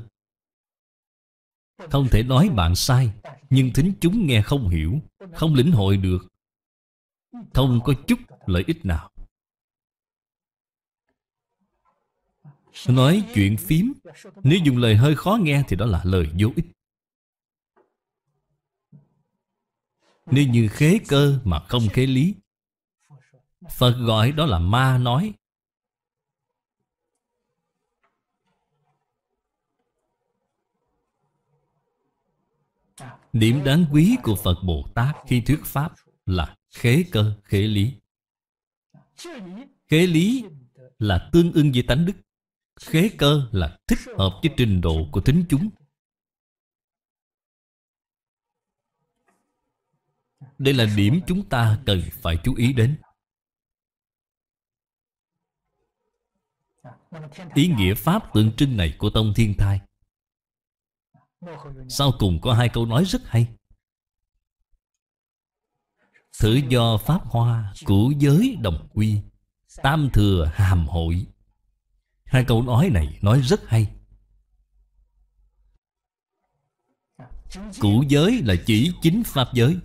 không thể nói bạn sai nhưng thính chúng nghe không hiểu không lĩnh hội được không có chút lợi ích nào nói chuyện phím nếu dùng lời hơi khó nghe thì đó là lời vô ích nếu như khế cơ mà không khế lý Phật gọi đó là ma nói. Điểm đáng quý của Phật Bồ Tát khi thuyết Pháp là khế cơ, khế lý. Khế lý là tương ưng với tánh đức. Khế cơ là thích hợp với trình độ của tính chúng. Đây là điểm chúng ta cần phải chú ý đến ý nghĩa pháp tượng trưng này của tông thiên thai sau cùng có hai câu nói rất hay thử do pháp hoa cửu giới đồng quy tam thừa hàm hội hai câu nói này nói rất hay cửu giới là chỉ chính pháp giới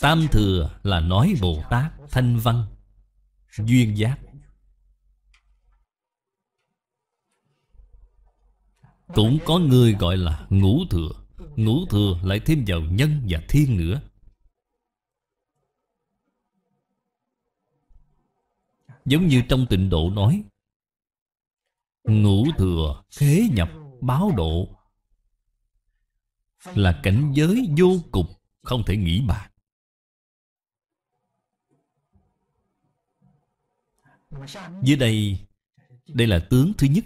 Tam Thừa là nói Bồ Tát Thanh Văn Duyên Giác Cũng có người gọi là ngũ thừa Ngũ thừa lại thêm vào nhân và thiên nữa Giống như trong tịnh độ nói Ngũ thừa khế nhập báo độ Là cảnh giới vô cục Không thể nghĩ bàn Dưới đây Đây là tướng thứ nhất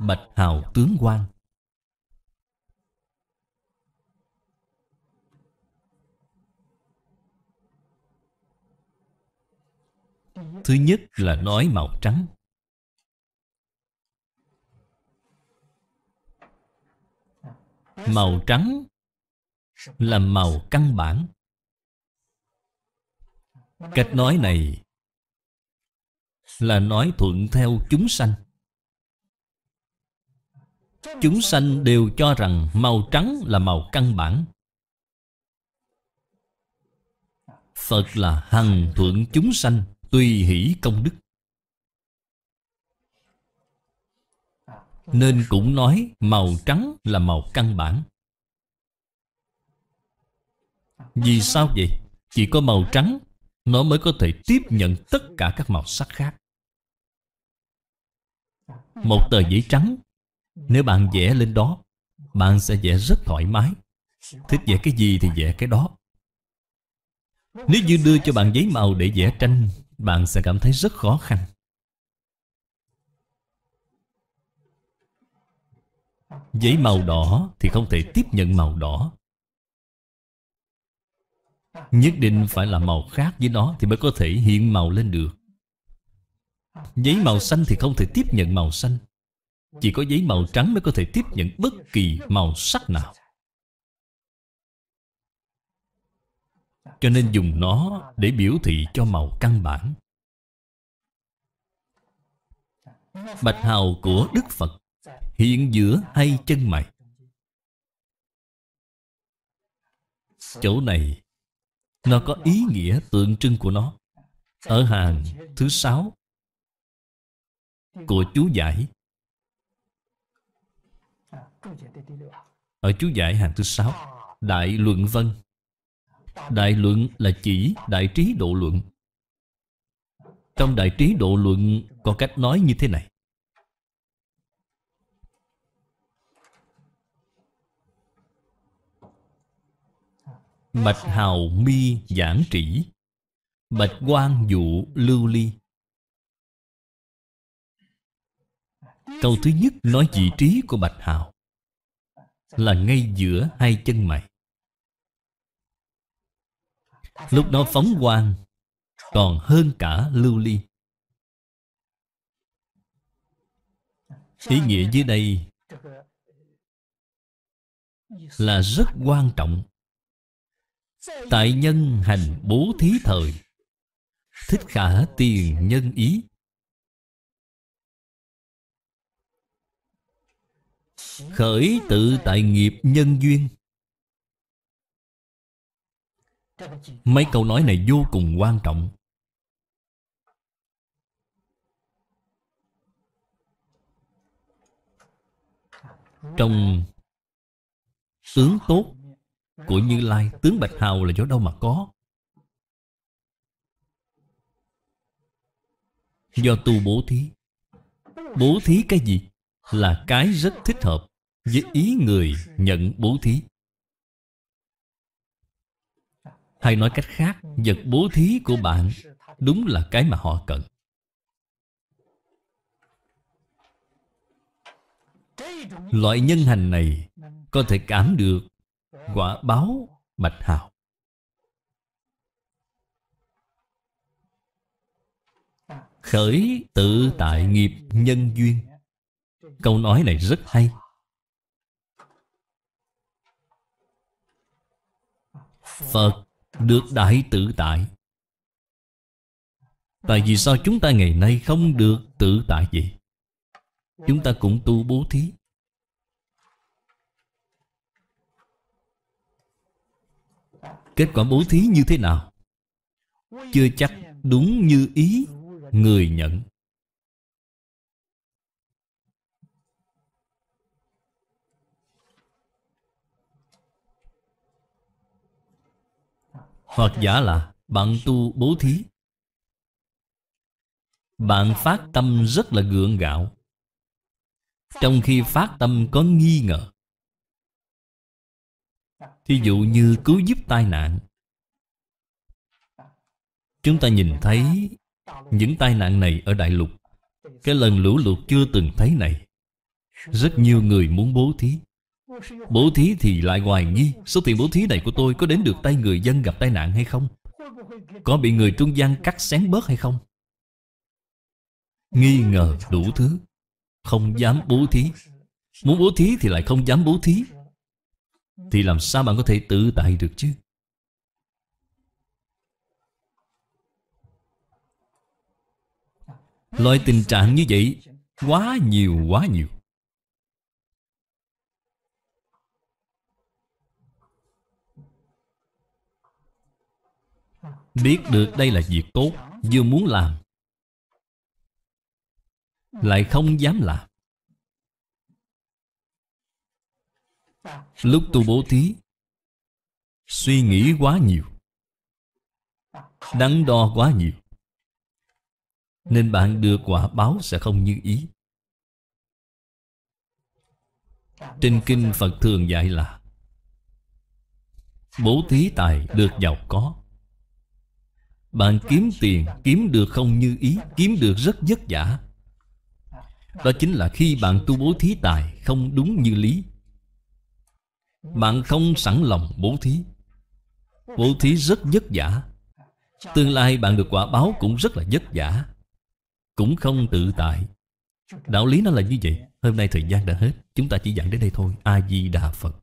Bạch Hào Tướng quan Thứ nhất là nói màu trắng Màu trắng là màu căn bản Cách nói này là nói thuận theo chúng sanh Chúng sanh đều cho rằng màu trắng là màu căn bản Phật là hằng thuận chúng sanh Tùy hỷ công đức Nên cũng nói màu trắng là màu căn bản Vì sao vậy? Chỉ có màu trắng Nó mới có thể tiếp nhận tất cả các màu sắc khác một tờ giấy trắng Nếu bạn vẽ lên đó Bạn sẽ vẽ rất thoải mái Thích vẽ cái gì thì vẽ cái đó Nếu như đưa cho bạn giấy màu để vẽ tranh Bạn sẽ cảm thấy rất khó khăn Giấy màu đỏ thì không thể tiếp nhận màu đỏ Nhất định phải là màu khác với nó Thì mới có thể hiện màu lên được Giấy màu xanh thì không thể tiếp nhận màu xanh Chỉ có giấy màu trắng mới có thể tiếp nhận bất kỳ màu sắc nào Cho nên dùng nó để biểu thị cho màu căn bản Bạch hào của Đức Phật Hiện giữa hai chân mày Chỗ này Nó có ý nghĩa tượng trưng của nó Ở hàng thứ sáu của chú giải Ở chú giải hàng thứ sáu Đại luận vân Đại luận là chỉ đại trí độ luận Trong đại trí độ luận có cách nói như thế này Bạch hào mi giảng trĩ Bạch quan dụ lưu ly Câu thứ nhất nói vị trí của Bạch Hào Là ngay giữa hai chân mày Lúc đó phóng quang Còn hơn cả lưu ly Ý nghĩa dưới đây Là rất quan trọng Tại nhân hành bố thí thời Thích khả tiền nhân ý khởi tự tại nghiệp nhân duyên mấy câu nói này vô cùng quan trọng trong tướng tốt của Như Lai Tướng Bạch Hào là chỗ đâu mà có Do tu bố thí Bố thí cái gì? Là cái rất thích hợp với ý người nhận bố thí hay nói cách khác vật bố thí của bạn đúng là cái mà họ cần loại nhân hành này có thể cảm được quả báo bạch hào khởi tự tại nghiệp nhân duyên câu nói này rất hay Phật được đại tự tại Tại vì sao chúng ta ngày nay không được tự tại vậy? Chúng ta cũng tu bố thí Kết quả bố thí như thế nào? Chưa chắc đúng như ý người nhận Hoặc giả là bạn tu bố thí Bạn phát tâm rất là gượng gạo Trong khi phát tâm có nghi ngờ Thí dụ như cứu giúp tai nạn Chúng ta nhìn thấy những tai nạn này ở Đại Lục Cái lần lũ lụt chưa từng thấy này Rất nhiều người muốn bố thí Bố thí thì lại hoài nghi Số tiền bố thí này của tôi có đến được tay người dân gặp tai nạn hay không Có bị người trung gian cắt xén bớt hay không Nghi ngờ đủ thứ Không dám bố thí Muốn bố thí thì lại không dám bố thí Thì làm sao bạn có thể tự tại được chứ Loại tình trạng như vậy Quá nhiều quá nhiều Biết được đây là việc tốt Vừa muốn làm Lại không dám làm Lúc tu bố thí Suy nghĩ quá nhiều Đắn đo quá nhiều Nên bạn đưa quả báo sẽ không như ý Trên kinh Phật thường dạy là Bố thí tài được giàu có bạn kiếm tiền kiếm được không như ý Kiếm được rất vất vả Đó chính là khi bạn tu bố thí tài Không đúng như lý Bạn không sẵn lòng bố thí Bố thí rất vất vả Tương lai bạn được quả báo cũng rất là vất vả Cũng không tự tại Đạo lý nó là như vậy Hôm nay thời gian đã hết Chúng ta chỉ dặn đến đây thôi A-di-đà Phật